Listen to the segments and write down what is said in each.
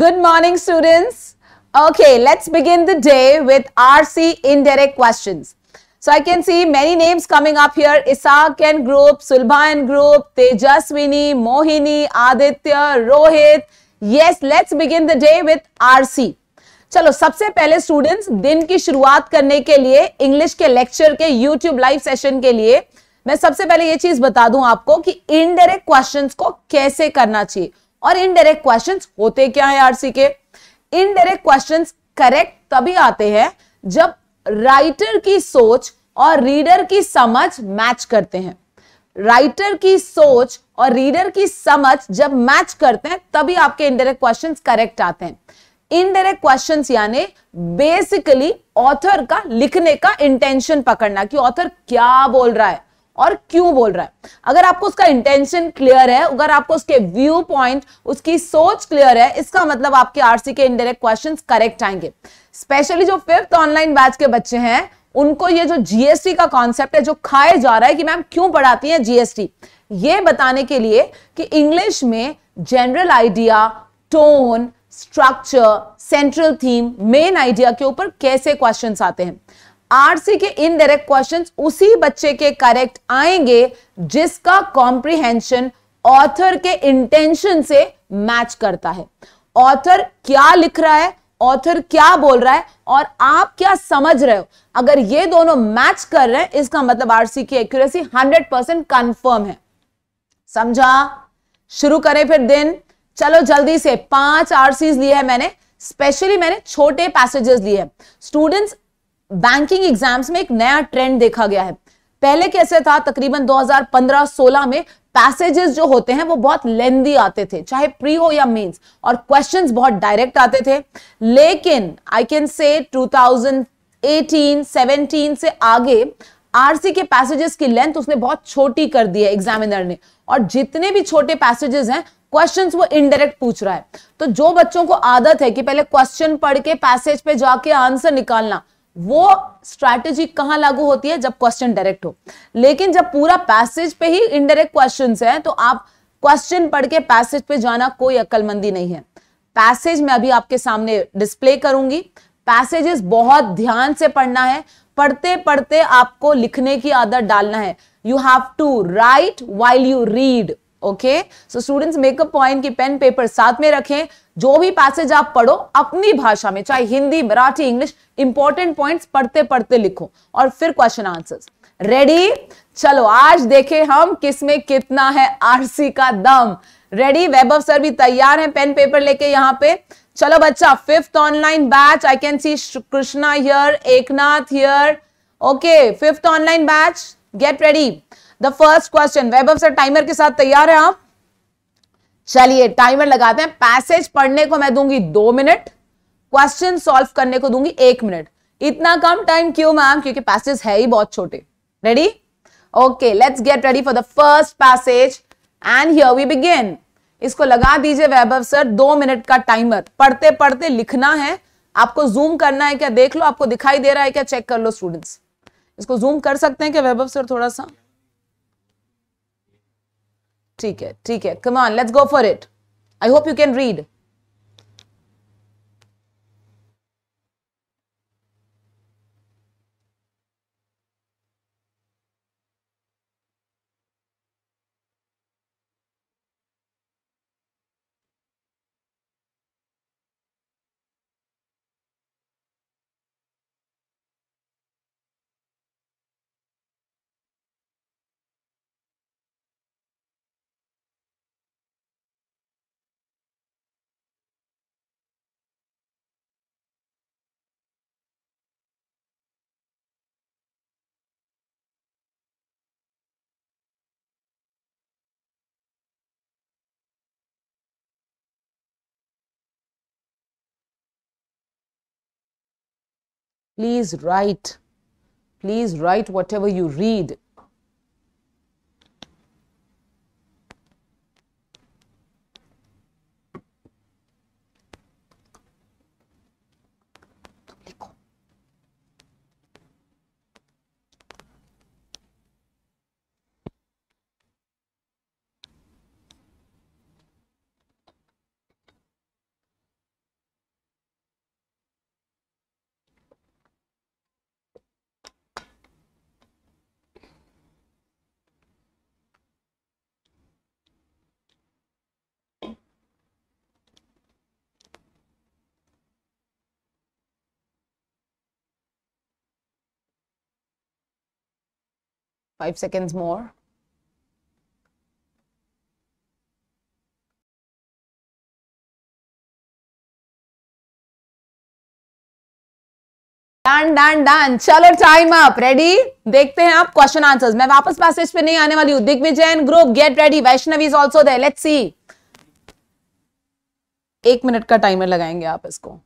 Good morning, students. Okay, let's begin the day with RC indirect questions. So I can see many names coming up here. isaac and group, Sulbhan group, Tejaswini, Mohini, Aditya, Rohit. Yes, let's begin the day with RC. चलो सबसे पहले students दिन की शुरुआत करने के लिए English के लेक्चर के यूट्यूब लाइव सेशन के लिए मैं सबसे पहले ये चीज बता दूं आपको कि इनडायरेक्ट क्वेश्चंस को कैसे करना चाहिए और इनडायरेक्ट क्वेश्चन होते क्या है आरसी के इनडायरेक्ट क्वेश्चन करेक्ट तभी आते हैं जब राइटर की सोच और रीडर की समझ मैच करते हैं राइटर की सोच और रीडर की समझ जब मैच करते हैं तभी आपके इनडायरेक्ट क्वेश्चंस करेक्ट आते हैं इनडायरेक्ट क्वेश्चंस यानी बेसिकली ऑथर का लिखने का इंटेंशन पकड़ना कि ऑथर क्या बोल रहा है और क्यों बोल रहा है अगर आपको उसका इंटेंशन क्लियर है अगर आपको उसके व्यू पॉइंट उसकी सोच क्लियर है इसका मतलब आपके आरसी के इनडायरेक्ट क्वेश्चन करेक्ट आएंगे स्पेशली जो फिफ्थ ऑनलाइन बैच के बच्चे हैं उनको ये जो जीएसटी का कॉन्सेप्ट है जो खाए जा रहा है कि मैम क्यों पढ़ाती है जीएसटी ये बताने के लिए कि इंग्लिश में general idea tone structure central theme main idea के ऊपर कैसे क्वेश्चंस आते हैं आरसी के इनडायरेक्ट क्वेश्चंस उसी बच्चे के करेक्ट आएंगे जिसका कॉम्प्रिहेंशन ऑथर के इंटेंशन से मैच करता है ऑथर क्या लिख रहा है ऑथर क्या बोल रहा है और आप क्या समझ रहे हो अगर ये दोनों मैच कर रहे हैं इसका मतलब आरसी की एक्यूरेसी 100 परसेंट कंफर्म है समझा शुरू करें फिर दिन चलो जल्दी से पांच आरसीज लिए है मैंने स्पेशली मैंने छोटे पैसेजेस लिए हैं स्टूडेंट्स बैंकिंग एग्जाम्स में एक नया ट्रेंड देखा गया है पहले कैसे था तकरीबन 2015-16 में पैसेजेस जो होते हैं वो बहुत लेंदी आते थे चाहे प्री हो या मेंस और क्वेश्चंस बहुत डायरेक्ट आते थे लेकिन आई कैन से 2018 17 से आगे आरसी के पैसेजेस की लेंथ उसने बहुत छोटी कर दी है एग्जामिनर ने और जितने भी छोटे पैसेजेस हैं क्वेश्चंस वो इनडायरेक्ट पूछ रहा है तो जो बच्चों को आदत है कि पहले क्वेश्चन पढ़ के पैसेज पे जाके आंसर निकालना वो स्ट्रैटेजी कहां लागू होती है जब क्वेश्चन डायरेक्ट हो लेकिन जब पूरा पैसेज पे ही इनडायरेक्ट क्वेश्चन है तो आप क्वेश्चन पढ़ के पैसेज पे जाना कोई अक्लमंदी नहीं है पैसेज मैं अभी आपके सामने डिस्प्ले करूंगी पैसेजेस बहुत ध्यान से पढ़ना है पढ़ते पढ़ते आपको लिखने की आदत डालना है you have to write while you read okay so students make a point की पेन पेपर साथ में रखें जो भी पैसेज आप पढ़ो अपनी भाषा में चाहे Hindi Marathi English important points पढ़ते पढ़ते लिखो और फिर क्वेश्चन आंसर्स रेडी चलो आज देखें हम किस में कितना है आरसी का दम रेडी वैभव सर भी तैयार हैं पेन पेपर लेके यहाँ पे चलो बच्चा fifth online batch I can see Krishna here Eknath here okay fifth online batch get ready the first question Vaibhav sir timer के साथ तैयार है आप चलिए टाइमर लगाते हैं पैसेज पढ़ने को मैं दूंगी दो मिनट क्वेश्चन सॉल्व करने को दूंगी एक मिनट इतना कम टाइम क्यों मैम क्योंकि पैसेज है ही बहुत छोटे ready okay let's get ready for the first passage and here we begin इसको लगा दीजिए वैभव सर दो मिनट का टाइमर पढ़ते पढ़ते लिखना है आपको जूम करना है क्या देख लो आपको दिखाई दे रहा है क्या चेक कर लो स्टूडेंट्स इसको जूम कर सकते हैं क्या वैभव सर थोड़ा सा ठीक है ठीक है come on let's go for it I hope you can read Please write. Please write whatever you read. 5 seconds more. Done done done चलो टाइम अप रेडी देखते हैं आप क्वेश्चन आंसर्स मैं वापस पैसेज पे नहीं आने वाली हूं Digvijay group get ready Vaishnavi is also there let's see एक मिनट का टाइमर लगाएंगे आप इसको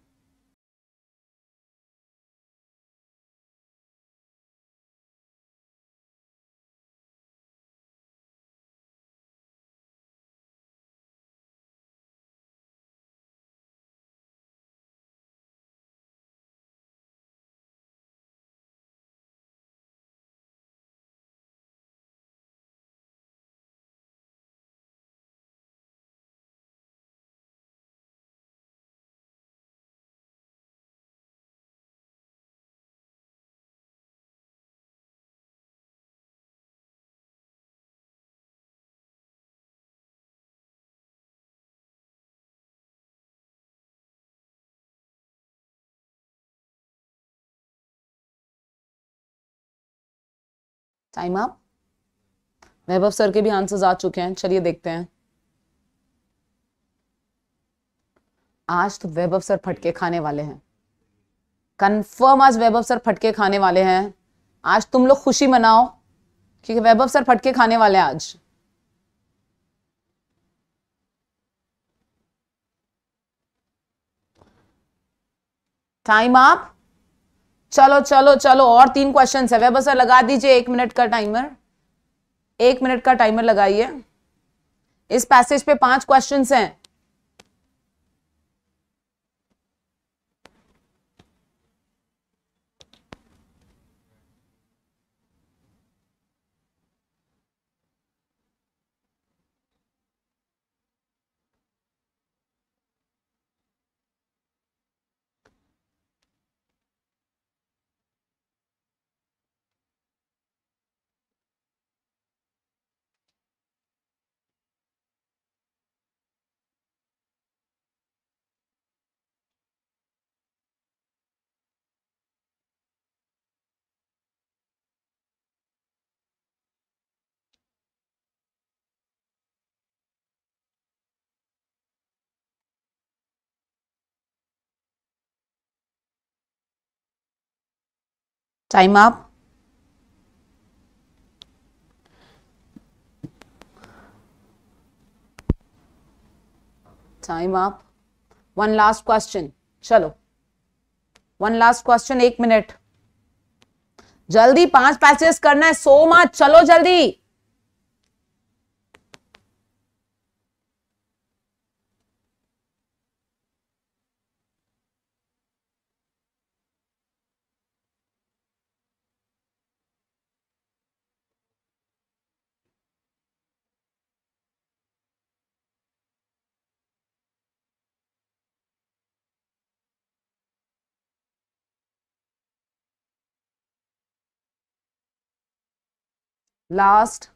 टाइम आप वैभव सर के भी आंसर्स आ चुके हैं चलिए देखते हैं आज तो वैभव सर फटके खाने वाले हैं कंफर्म आज वैभव सर फटके खाने वाले हैं आज तुम लोग खुशी मनाओ क्योंकि वैभव सर फटके खाने वाले हैं आज टाइम आप चलो चलो चलो और तीन क्वेश्चन है वह बस लगा दीजिए एक मिनट का टाइमर एक मिनट का टाइमर लगाइए इस पैसेज पे पांच क्वेश्चन हैं टाइम आप टाइम आप वन लास्ट क्वेश्चन चलो वन लास्ट क्वेश्चन एक मिनट जल्दी पांच पैचेस करना है सो मच चलो जल्दी last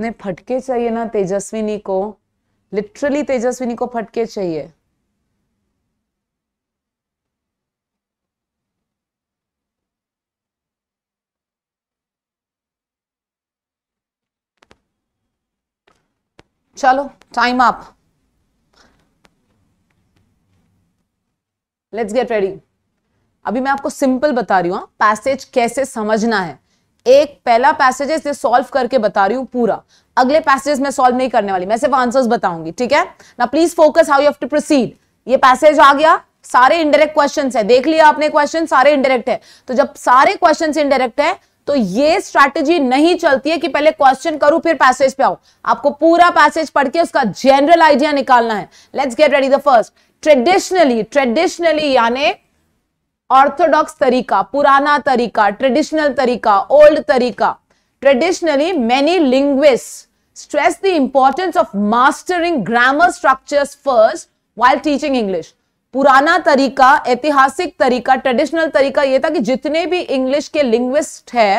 ने फटके चाहिए ना तेजस्विनी को लिटरली तेजस्विनी को फटके चाहिए चलो time up let's get ready अभी मैं आपको सिंपल बता रही हूं पैसेज हाँ, कैसे समझना है एक पहला पैसेज है इसे सॉल्व करके बता रही हूं पूरा अगले पैसेजेस में सॉल्व नहीं करने वाली मैं सिर्फ आंसर्स बताऊंगी ठीक है ना please focus how you have to proceed ये पैसेज आ गया सारे इंडायरेक्ट क्वेश्चंस है देख लिया आपने क्वेश्चन सारे इंडायरेक्ट है तो जब सारे क्वेश्चन इंडायरेक्ट है तो ये स्ट्रैटेजी नहीं चलती है कि पहले क्वेश्चन करूं फिर पैसेज पे आओ आपको पूरा पैसेज पढ़ के उसका जनरल आइडिया निकालना है let's get ready the first traditionally traditionally यानी ऑर्थोडॉक्स तरीका पुराना तरीका ट्रेडिशनल तरीका ओल्ड तरीका traditionally many linguist stress the importance of mastering grammar structure first while teaching English पुराना तरीका ऐतिहासिक तरीका ट्रेडिशनल तरीका ये था कि जितने भी इंग्लिश के लिंग्विस्ट है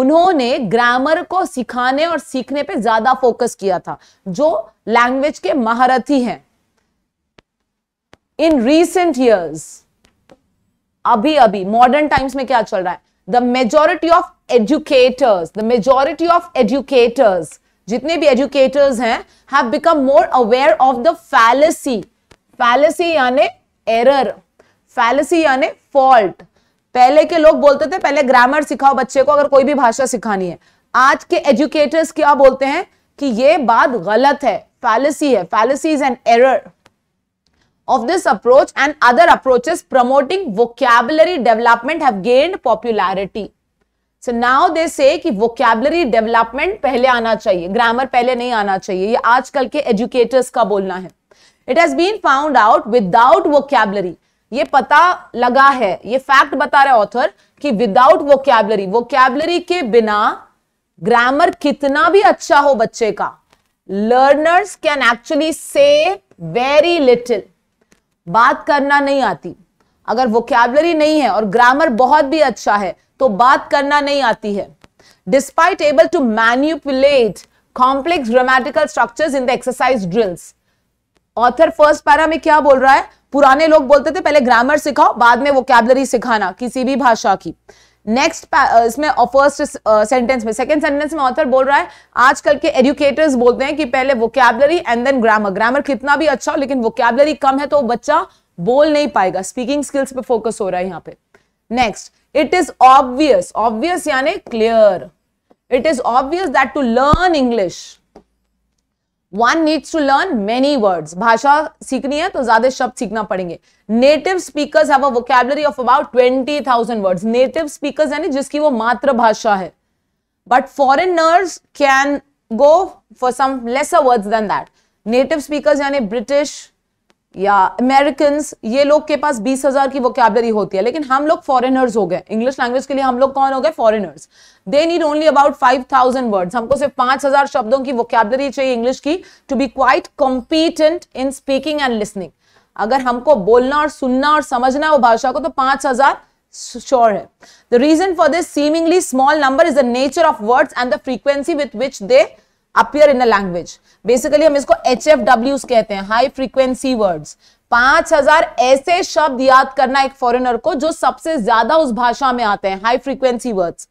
उन्होंने ग्रामर को सिखाने और सीखने पे ज्यादा फोकस किया था जो लैंग्वेज के महारथी हैं इन रीसेंट ईयर्स अभी अभी मॉडर्न टाइम्स में क्या चल रहा है the majority of educators the majority of educators जितने भी एजुकेटर्स हैं have become more aware of the fallacy fallacy यानी एरर फैलसी यानी फॉल्ट पहले के लोग बोलते थे पहले ग्रामर सिखाओ बच्चे को अगर कोई भी भाषा सिखानी है आज के एजुकेटर्स क्या बोलते हैं कि ये बात गलत है फैलसी है fallacy is an error of this approach and other approaches promoting vocabulary development have gained popularity so now कि वोकैबलरी डेवलपमेंट पहले आना चाहिए ग्रामर पहले नहीं आना चाहिए ये आजकल के एजुकेटर्स का बोलना है it has been found out without vocabulary ये पता लगा है ये फैक्ट बता रहा है ऑथर कि विदाउट वोकैबलरी वोकैबलरी के बिना ग्रामर कितना भी अच्छा हो बच्चे का learners can actually say very little बात करना नहीं आती अगर वोकैबलरी नहीं है और ग्रामर बहुत भी अच्छा है तो बात करना नहीं आती है despite able to manipulate complex grammatical structure in the exercise drills author first para में क्या बोल रहा है पुराने लोग बोलते थे पहले ग्रामर सिखाओ बाद में वोकेबलरी सिखाना किसी भी भाषा की नेक्स्ट इसमें फर्स्ट सेंटेंस में सेकंड सेंटेंस में ऑथर बोल रहा है आजकल के एजुकेटर्स बोलते हैं कि पहले vocabulary and then grammar grammar कितना भी अच्छा हो लेकिन वोकेबलरी कम है तो बच्चा बोल नहीं पाएगा स्पीकिंग स्किल्स पे फोकस हो रहा है यहाँ पे next it is obvious obvious यानी clear it is obvious that to learn English one needs to learn many words भाषा सीखनी है तो ज्यादा शब्द सीखना पड़ेंगे native speakers have a vocabulary of about twenty thousand words native speakers यानी जिसकी वो मातृभाषा है but foreigners can go for some lesser words than that native speakers यानी ब्रिटिश या अमेरिकन ये लोग के पास बीस हजार की वोकेबलरी होती है लेकिन हम लोग फॉरेनर्स हो गए इंग्लिश लैंग्वेज के लिए हम लोग कौन हो गए foreigners they need only about five thousand words हमको सिर्फ पांच हजार शब्दों की वोकेबलरी चाहिए इंग्लिश की to be quite competent in speaking and listening अगर हमको बोलना और सुनना और समझना है वो भाषा को तो पांच हजार श्योर है the reason for this seemingly small number is the nature of words and the frequency with which they appear in a language basically हम इसको एच एफ डब्ल्यू कहते हैं हाई फ्रीक्वेंसी वर्ड्स पांच हजार ऐसे शब्द याद करना एक फॉरेनर को जो सबसे ज्यादा उस भाषा में आते हैं high frequency words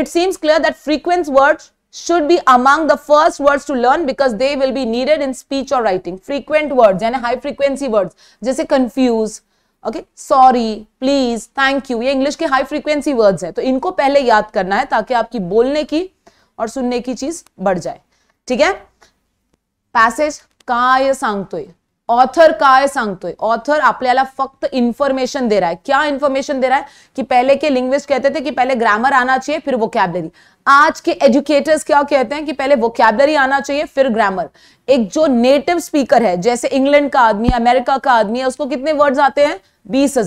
it seems clear that frequent word should be among the first words to learn because they will be needed in speech और राइटिंग फ्रीक्वेंट वर्ड यानी हाई फ्रीक्वेंसी वर्ड जैसे confuse okay sorry please thank you ये English के high frequency words है तो इनको पहले याद करना है ताकि आपकी बोलने की और सुनने की चीज बढ़ जाए ठीक है पैसेज काय सांगतोय ऑथर काय सांगतोय ऑथर आपल्याला फक्त इन्फॉर्मेशन दे रहा है क्या इन्फॉर्मेशन दे रहा है कि पहले के लिंग्विस्ट कहते थे कि पहले ग्रामर आना चाहिए फिर वोकैबलरी आज के एजुकेटर्स क्या कहते हैं कि पहले वोकैबलरी आना चाहिए फिर ग्रामर एक जो नेटिव स्पीकर है जैसे इंग्लैंड का आदमी अमेरिका का आदमी है उसको कितने वर्ड आते हैं बीस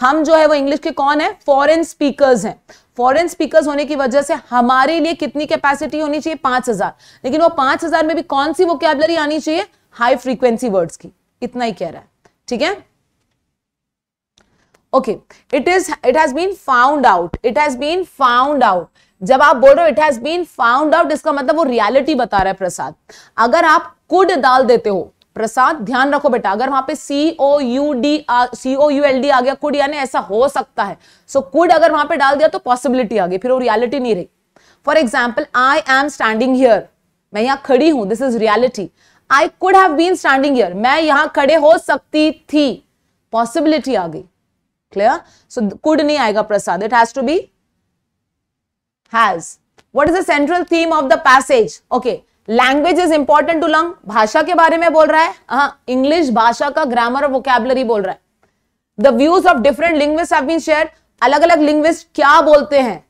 हम जो है वो इंग्लिश के कौन है फॉरन स्पीकर है फॉरेन स्पीकर्स होने की वजह से हमारे लिए कितनी कैपेसिटी होनी चाहिए पांच हजार लेकिन वो पांच हजार में भी कौन सी वोकेबलरी आनी चाहिए हाई फ्रीक्वेंसी वर्ड्स की इतना ही कह रहा है ठीक है okay it is it has been found out it has been found out जब आप बोल रहे हो it has been found out इसका मतलब वो रियलिटी बता रहा है प्रसाद अगर आप कुड डाल देते हो प्रसाद ध्यान रखो बेटा अगर वहां पे CO U D CO U L D आ गया कुड यानी ऐसा हो सकता है सो so, कुड अगर वहां पे डाल दिया तो पॉसिबिलिटी आ गई फिर वो रियलिटी नहीं रही for example I am standing here मैं यहां खड़ी हूं this is reality I could have been standing here मैं यहां खड़े हो सकती थी पॉसिबिलिटी आ गई क्लियर सो कुड नहीं आएगा Prasad it has to be has what is the central theme of the passage okay language is important to learn भाषा के बारे में बोल रहा है हाँ इंग्लिश भाषा का ग्रामर और वोकैबलरी बोल रहा है the views of different linguist have been share अलग अलग लिंग्विस्ट क्या बोलते हैं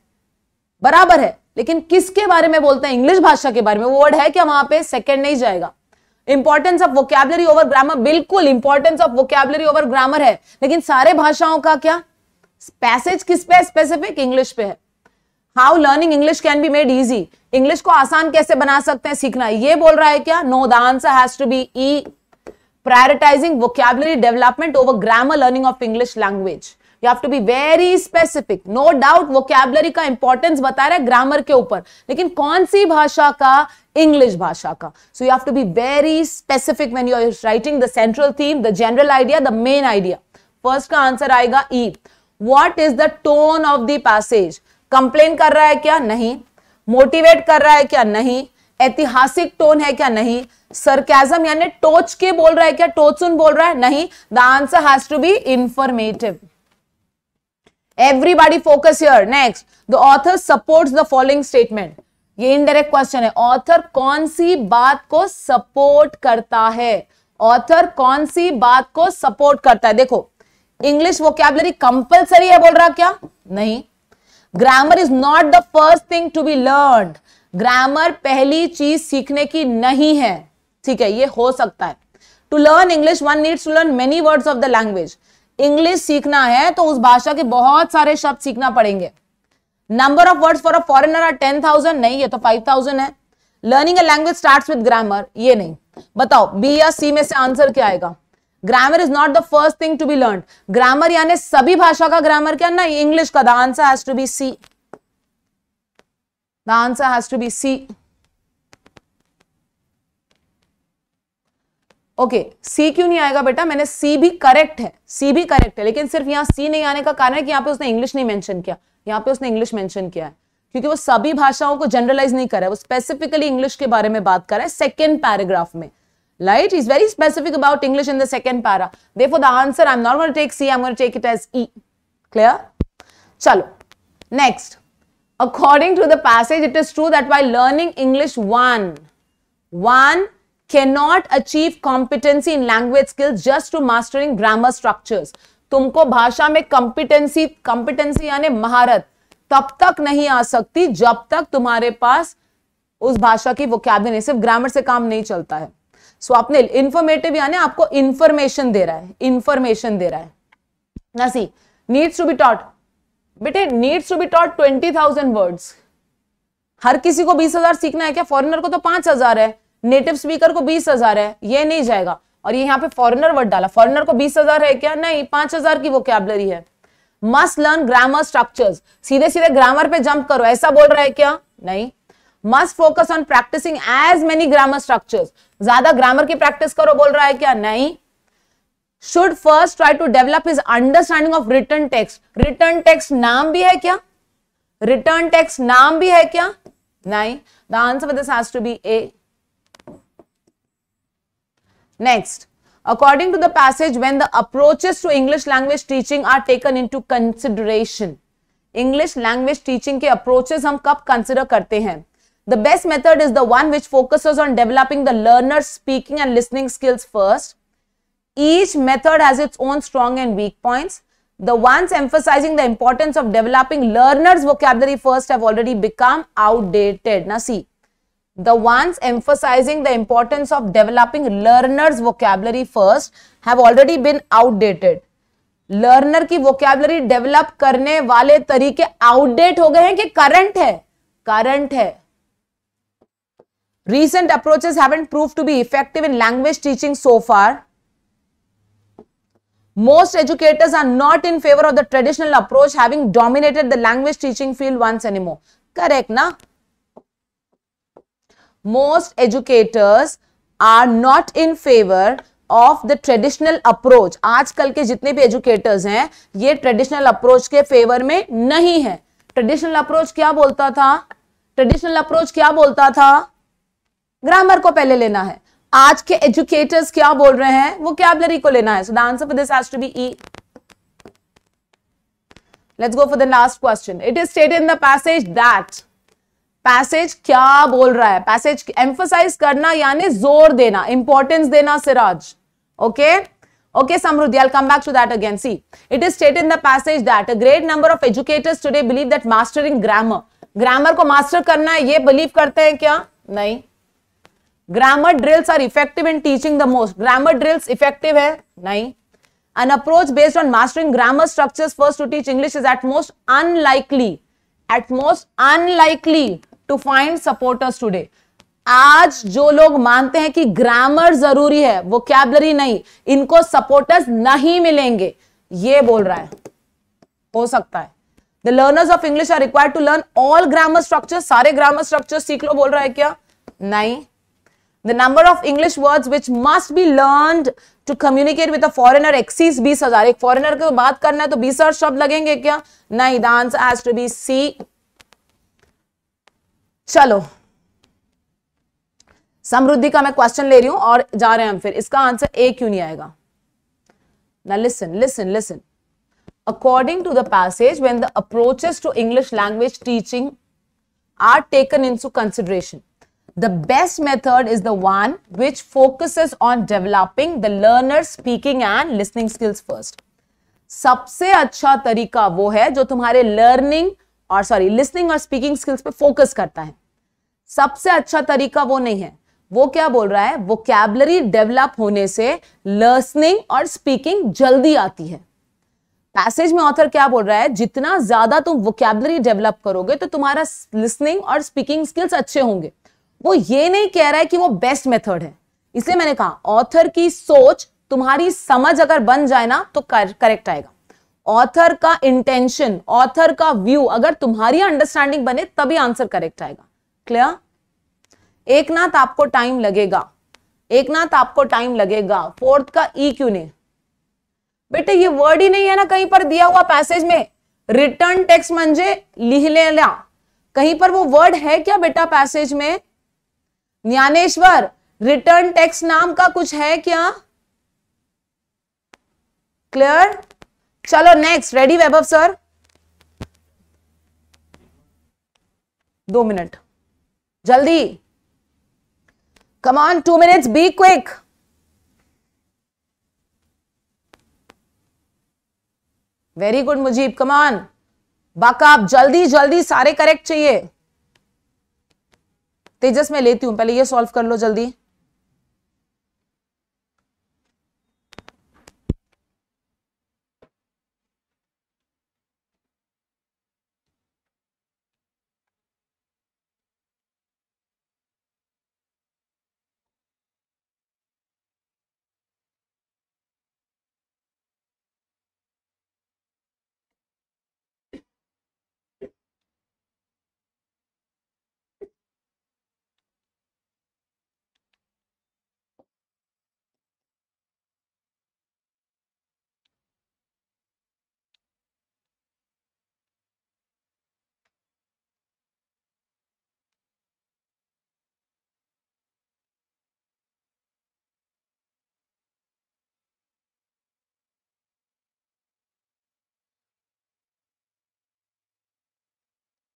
बराबर है लेकिन किसके बारे में बोलते हैं इंग्लिश भाषा के बारे में वो वर्ड है क्या वहां पे सेकेंड नहीं जाएगा importance of vocabulary over grammar बिल्कुल importance of vocabulary over grammar है लेकिन सारे भाषाओं का क्या पैसेज किस पे स्पेसिफिक इंग्लिश पे है how learning English can be made easy English को आसान कैसे बना सकते हैं सीखना ये बोल रहा है क्या no the answer has to be E prioritising vocabulary development over grammar learning of English language you have to be very specific no doubt vocabulary का इंपॉर्टेंस बता रहा है ग्रामर के ऊपर लेकिन कौन सी भाषा का इंग्लिश भाषा का so you have to be very specific when you are writing the central theme the general idea the main idea first का आंसर आएगा E what is the tone of the passage complain कर रहा है क्या नहीं motivate कर रहा है क्या नहीं ऐतिहासिक टोन है क्या नहीं सरकैजम यानी टोच के बोल रहा है क्या टोचुन बोल रहा है नहीं the answer has to be informative everybody focus your next the author supports the following statement ये इनडायरेक्ट क्वेश्चन है ऑथर कौन सी बात को सपोर्ट करता है ऑथर कौन सी बात को सपोर्ट करता है देखो इंग्लिश कैबलरी कंपलसरी है बोल रहा क्या नहीं grammar is not the first thing to be learn grammar पहली चीज सीखने की नहीं है ठीक है ये हो सकता है to learn English one needs to learn many words of the language English सीखना है तो उस भाषा के बहुत सारे शब्द सीखना पड़ेंगे number of words for a foreigner are ten thousand नहीं ये तो फाइव थाउजेंड है learning a language start with grammar ये नहीं बताओ बी या सी में से आंसर क्या आएगा grammar is not the first thing to be learn grammar यानी सभी भाषा का ग्रामर क्या ना इंग्लिश का the answer has to be C the answer has to be C okay C क्यों नहीं आएगा बेटा मैंने सी भी करेक्ट है सी भी करेक्ट है लेकिन सिर्फ यहां सी नहीं आने का कारण है कि यहां पे उसने इंग्लिश नहीं मेंशन किया यहां पे उसने इंग्लिश मेंशन किया है क्योंकि वो सभी भाषाओं को जनरलाइज नहीं कर रहा है वो स्पेसिफिकली इंग्लिश के बारे में बात कर रहा है सेकेंड पैराग्राफ में right? He's very specific about English in the second para. Therefore, the answer, I'm not going to take C, I'm going to take it as E. Clear? Chalo. Next. According to the passage, it is true that while learning English, one, one cannot achieve competency in language skills just through mastering grammar structures. तुमको भाषा में competency competency यानी महारत तब तक नहीं आ सकती जब तक तुम्हारे पास उस भाषा की वो वोकैबलरी सिर्फ ग्रामर से काम नहीं चलता है स्वप्निल इन्फॉर्मेटिव यानी आपको इन्फॉर्मेशन दे रहा है इंफॉर्मेशन दे रहा है ना C needs to be taught बेटे needs to be taught twenty thousand words हर किसी को बीस हजार सीखना है क्या फॉरेनर को तो पांच हजार है नेटिव स्पीकर को बीस हजार है ये नहीं जाएगा और ये यहाँ पे फॉरेनर वर्ड डाला फॉरेनर को बीस हजार है क्या नहीं पांच हजार की कैबलरी है मस्ट लर्न ग्रामर स्ट्रक्चर्स सीधे सीधे ग्रामर पे जंप करो ऐसा बोल रहा है क्या नहीं must focus on practising as many grammar structures ज्यादा ग्रामर की प्रैक्टिस करो बोल रहा है क्या नहीं should first try to develop his understanding of written text written text नाम भी है क्या रिटर्न टेक्स्ट नाम भी है क्या नहीं the answer this has to be A next according to the passage when the approaches to english language teaching are taken into consideration English language teaching के अप्रोचेस हम कब consider करते हैं The best method is the one which focuses on developing the learner's speaking and listening skills first. Each method has its own strong and weak points. The ones emphasizing the importance of developing learner's vocabulary first have already become outdated. Now see, the ones emphasizing the importance of developing learner's vocabulary first have already been outdated. Learner की vocabulary develop करने वाले तरीके outdate हो गए हैं कि current है current है Recent approaches haven't proved to be effective in language teaching so far. Most educators are not in favor of the traditional approach having dominated the language teaching field once anymore. Correct, na? Most educators are not in favor of the traditional approach आजकल के जितने भी educators हैं ये traditional approach के favour में नहीं है ट्रेडिशनल अप्रोच क्या बोलता था ट्रेडिशनल अप्रोच क्या बोलता था ग्रामर को पहले लेना है आज के एजुकेटर्स क्या बोल रहे हैं वो कैबलरी को लेना है so the answer for this has to be E let's go for the last question it is stated in the passage that passage क्या बोल रहा है पैसेज एम्फोसाइज करना यानी जोर देना इंपॉर्टेंस देना Siraj okay okay Samriddhi I come back to that again see it is state in the passage that a great number of educators today believe that mastering grammar grammar को मास्टर करना है ये believe करते हैं क्या नहीं grammar drills are effective in teaching the most grammar drills effective है नहीं an approach based on mastering grammar structure first to teach English is at most unlikely at most unlikely to find supporters today आज जो लोग मानते हैं कि grammar जरूरी है वो कैबलरी नहीं इनको सपोर्टर्स नहीं मिलेंगे ये बोल रहा है हो सकता है the learners of English are required to learn all grammar structure सारे ग्रामर स्ट्रक्चर सीख लो बोल रहा है क्या नहीं The number of English words which must be learned to communicate with a foreigner exceeds बीस हजार एक फॉरेनर की बात करना है तो बीस हजार शब्द लगेंगे क्या नहीं the answer has to be C चलो समृद्धि का मैं क्वेश्चन ले रही हूं और जा रहे हैं हम फिर इसका आंसर ए क्यों नहीं आएगा ना listen listen listen according to the passage when the approaches to english language teaching are taken into consideration the best method is the one which focuses on developing the learner speaking and listening skills first. सबसे अच्छा तरीका वो है जो तुम्हारे learning और sorry listening और speaking skills पे फोकस करता है सबसे अच्छा तरीका वो नहीं है वो क्या बोल रहा है वो कैबलरी डेवलप होने से लर्सनिंग और स्पीकिंग जल्दी आती है पैसेज में ऑथर क्या बोल रहा है जितना ज्यादा तुम वोकेबलरी डेवलप करोगे तो तुम्हारा लिसनिंग और स्पीकिंग स्किल्स अच्छे होंगे वो ये नहीं कह रहा है कि वो बेस्ट मेथड है इसलिए मैंने कहा ऑथर की सोच तुम्हारी समझ अगर बन जाए ना तो करेक्ट आएगा ऑथर का इंटेंशन ऑथर का व्यू अगर तुम्हारी अंडरस्टैंडिंग बने तभी आंसर करेक्ट आएगा क्लियर एक नाथ आपको टाइम लगेगा एक नाथ आपको टाइम लगेगा फोर्थ का ई e क्यू ने बेटे ये वर्ड ही नहीं है ना कहीं पर दिया हुआ पैसेज में रिटर्न टेक्स्ट लिख ले कहीं पर वो वर्ड है क्या बेटा पैसेज में ज्ञानेश्वर रिटर्न टैक्स नाम का कुछ है क्या क्लियर चलो नेक्स्ट रेडी वैभव सर दो मिनट जल्दी come on two minutes be quick very good Mujeeb come on बाका आप जल्दी जल्दी सारे करेक्ट चाहिए तेजस में लेती हूँ पहले ये सॉल्व कर लो जल्दी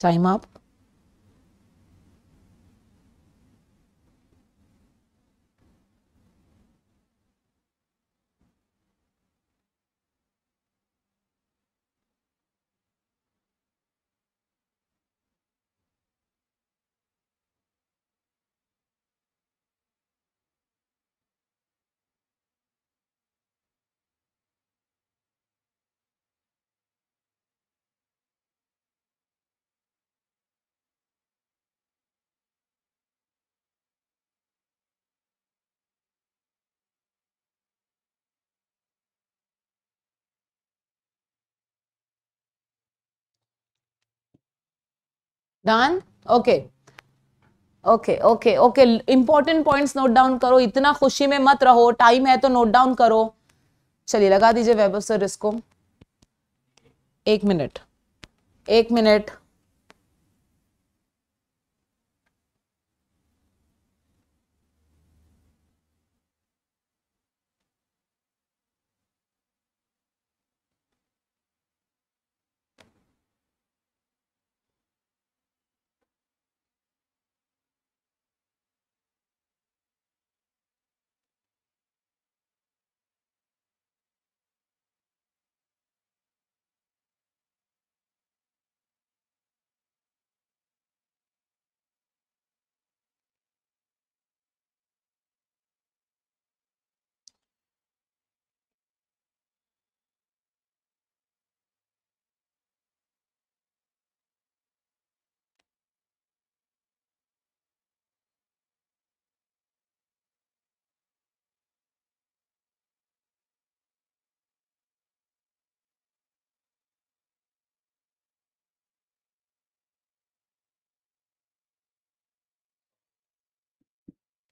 time up done okay okay okay okay important points note down करो इतना खुशी में मत रहो टाइम है तो नोट डाउन करो चलिए लगा दीजिए वैभव सर इसको एक मिनट एक मिनट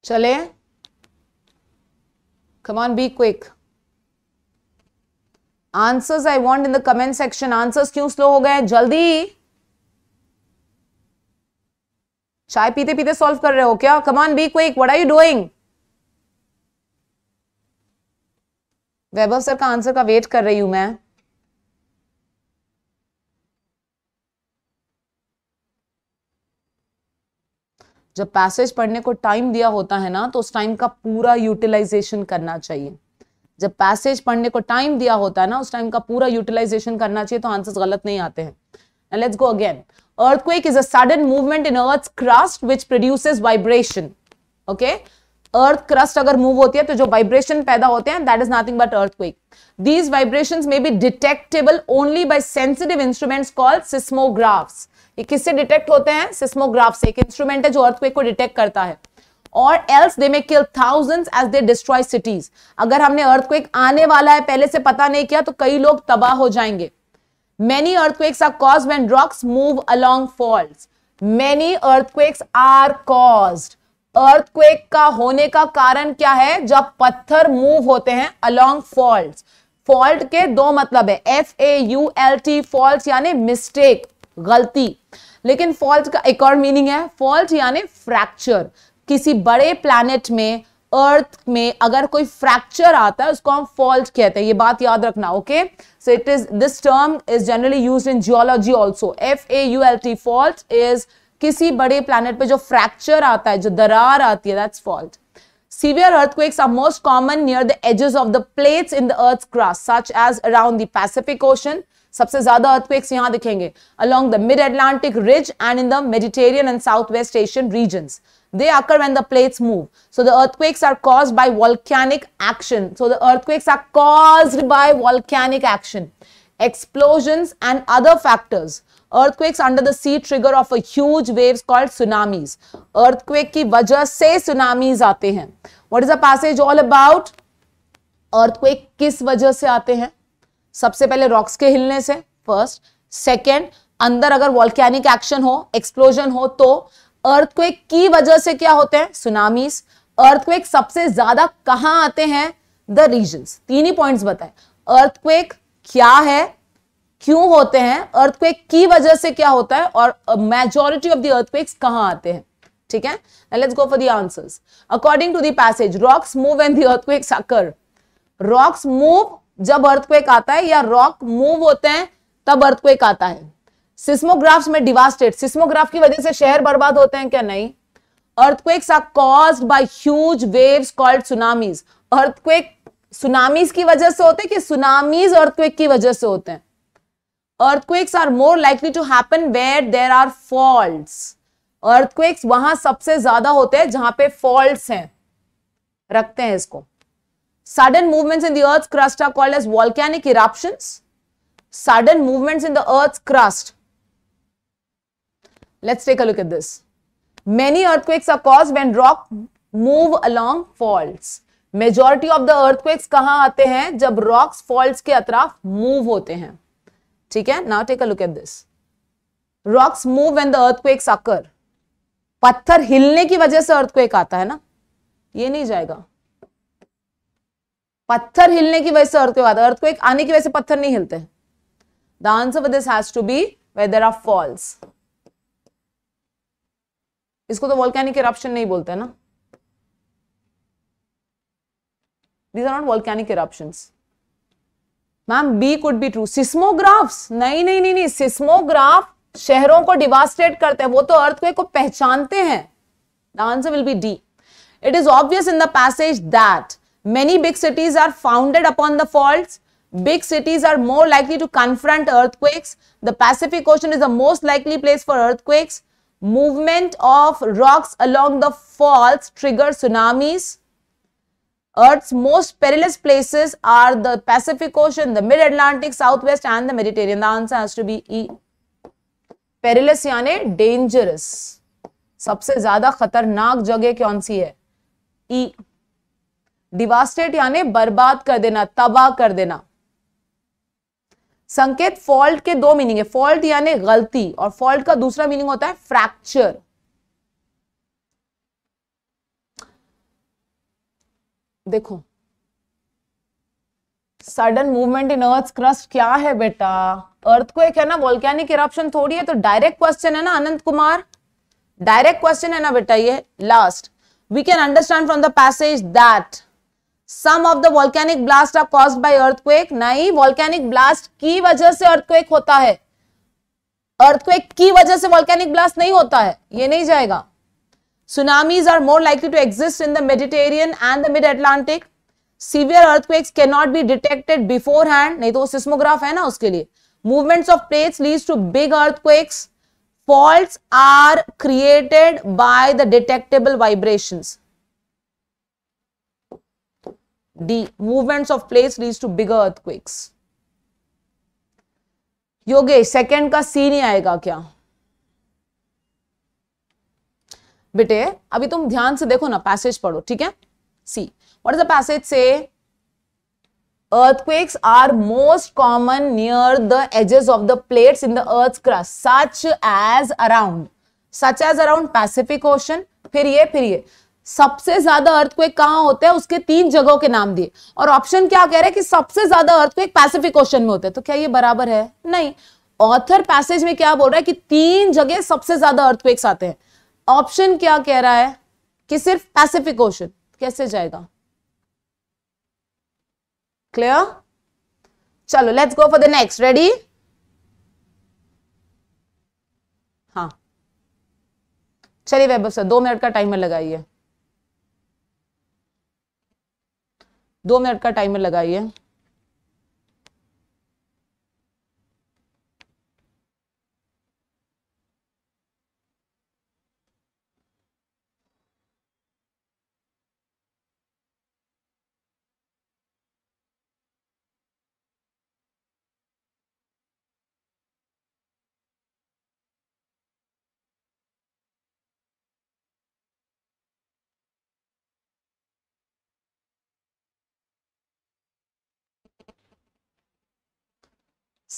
चले come on be quick answers I want in the comment section answers क्यों स्लो हो गए जल्दी चाय पीते पीते सॉल्व कर रहे हो क्या come on be quick what are you doing Vaibhav sir का आंसर का वेट कर रही हूं मैं जब पैसेज पढ़ने को टाइम दिया होता है ना तो उस टाइम का पूरा यूटिलाइजेशन करना चाहिए जब पैसेज पढ़ने को टाइम दिया होता है ना उस टाइम का पूरा यूटिलाइजेशन करना चाहिए तो आंसर्स गलत नहीं आते हैं let's go again earthquake is a sudden movement in earth crust which produces vibration okay earth crust अगर मूव होती है तो जो वाइब्रेशन पैदा होते हैं that is nothing but earthquake these vibration may be detectable only by sensitive instruments called seismographs ये किससे डिटेक्ट होते हैं सिस्मोग्राफ से एक इंस्ट्रूमेंट है जो अर्थक्वेक को डिटेक्ट करता है और else they may kill thousand as they destroy cities अगर हमने अर्थक्वेक आने वाला है पहले से पता नहीं किया तो कई लोग तबाह हो जाएंगे many earthquakes are caused when rocks move along faults many earthquakes are cause earthquake का होने का कारण क्या है जब पत्थर मूव होते हैं अलोंग फॉल्ट फॉल्ट के दो मतलब है F A U L T fault यानी मिस्टेक गलती लेकिन फॉल्ट का एक और मीनिंग है फॉल्ट यानी फ्रैक्चर किसी बड़े प्लैनेट में अर्थ में अगर कोई फ्रैक्चर आता है उसको हम फॉल्ट कहते हैं ये बात याद रखना okay so it is this term is generally use in geology also F A U L T fault is किसी बड़े प्लैनेट पे जो फ्रैक्चर आता है जो दरार आती है that's fault Severe earthquakes are most common near the edges of the plates in the Earth's crust, such as around the Pacific ocean सबसे ज्यादा अर्थक्वेक्स यहाँ दिखेंगे along the mid Atlantic ridge and in the Mediterranean and south west Asian regions. They occur when the plates move. So the earthquakes are caused by volcanic action. So the earthquakes are caused by volcanic action, explosions and other factors. Earthquakes under the sea trigger of a huge waves called tsunamis. Earthquake की वजह से tsunamis आते हैं. What is the passage all about? Earthquake किस वजह से आते हैं? सबसे पहले रॉक्स के हिलने से फर्स्ट सेकेंड अंदर अगर वॉल्कैनिक एक्शन हो एक्सप्लोजन हो तो अर्थक्वेक की वजह से क्या होते हैं सुनामीस अर्थक्वेक सबसे ज्यादा कहां आते हैं द रीजन तीन ही पॉइंट्स बताए अर्थक्वेक क्या है क्यों होते हैं अर्थक्वेक की वजह से क्या होता है और मेजोरिटी ऑफ द अर्थक्वेक्स कहां आते हैं ठीक है let's go for the answers according to the passage rocks move and the occur rocks move जब अर्थक्वेक आता है या रॉक मूव होते हैं तब अर्थक्वेक आता है सिस्मोग्राफ्स में डिवास्टेड सिस्मोग्राफ की वजह से शहर बर्बाद होते हैं क्या नहीं earthquakes are caused by huge waves called tsunamis earthquake tsunamis की वजह से होते हैं कि सुनामीज अर्थक्वेक की वजह से होते हैं earthquakes are more likely to happen where there are fault earthquakes वहां सबसे ज्यादा होते हैं जहां पे फॉल्ट हैं रखते हैं इसको Sudden movements in the earth's crust are called as volcanic eruptions. Sudden movements in the earth's crust. Let's take a look at this. Many earthquakes are caused when rock move along faults. majority of the earthquakes kahan aate hain jab rocks faults ke atraf move hote hain theek hai now take a look at this rocks move when the earthquakes occur patthar hilne ki wajah se earthquake aata hai na ye nahi jayega पत्थर हिलने की वजह से earthquake आता है एक आने की वजह से पत्थर नहीं हिलते the answer for this has to be weather of falls इसको तो वॉल्केनिक इरप्शन नहीं बोलते ना these are not volcanic eruption ma'am be could be true seismographs नहीं नहीं नहीं नहीं सिस्मोग्राफ शहरों को डिवास्टेट करते हैं वो तो अर्थ को पहचानते हैं the answer will be D it is obvious in the passage that Many big cities are founded upon the faults. Big cities are more likely to confront earthquakes. The Pacific Ocean is the most likely place for earthquakes. Movement of rocks along the faults trigger tsunamis. Earth's most perilous places are the Pacific Ocean, the Mid-Atlantic, Southwest and the Mediterranean. The answer has to be E. Perilous yane dangerous. सबसे ज्यादा खतरनाक जगह कौन hai? E डिवास्टेट यानी बर्बाद कर देना तबाह कर देना संकेत फॉल्ट के दो मीनिंग है फॉल्ट यानी गलती और फॉल्ट का दूसरा मीनिंग होता है फ्रैक्चर देखो sudden movement in earth crust क्या है बेटा अर्थ को एक है ना वॉल्कैनिक इरप्शन थोड़ी है तो डायरेक्ट क्वेश्चन है ना अनंत कुमार डायरेक्ट क्वेश्चन है ना बेटा ये last we can understand from the passage that some of the volcanic blast are cause by earthquake नहीं वॉल्केनिक ब्लास्ट की वजह से अर्थक्वेक होता है अर्थक्वेक की वजह से वॉल्केनिक ब्लास्ट नहीं होता है ये नहीं जाएगा tsunamis are more likely to exist in the Mediterranean and the mid Atlantic severe earthquakes can not be detected beforehand नहीं तो सिस्मोग्राफ है ना उसके लिए movements of plates lead to big earthquakes fault are created by the detectable vibrations the movements of plates leads to bigger earthquakes. Yogesh second का C नहीं आएगा क्या बेटे अभी तुम ध्यान से देखो ना पैसेज पढ़ो ठीक है C what is the passage से earthquakes are most common near the edges of the plates in the earth's crust such as around such as around pacific ocean फिर ये फिर ये सबसे ज्यादा अर्थक्वेक कहां होते हैं उसके तीन जगहों के नाम दिए और ऑप्शन क्या कह रहे हैं कि सबसे ज्यादा अर्थक्वेक पैसिफिक ओशन में होते हैं तो क्या ये बराबर है नहीं ऑथर पैसेज में क्या बोल रहा है कि तीन जगह सबसे ज्यादा अर्थक्वेक्स आते हैं ऑप्शन क्या कह रहा है कि सिर्फ पैसिफिक ओशन कैसे जाएगा क्लियर चलो let's go for the next ready हाँ चलिए वैभव सर दो मिनट का टाइमर लगाइए दो मिनट का टाइमर लगाइए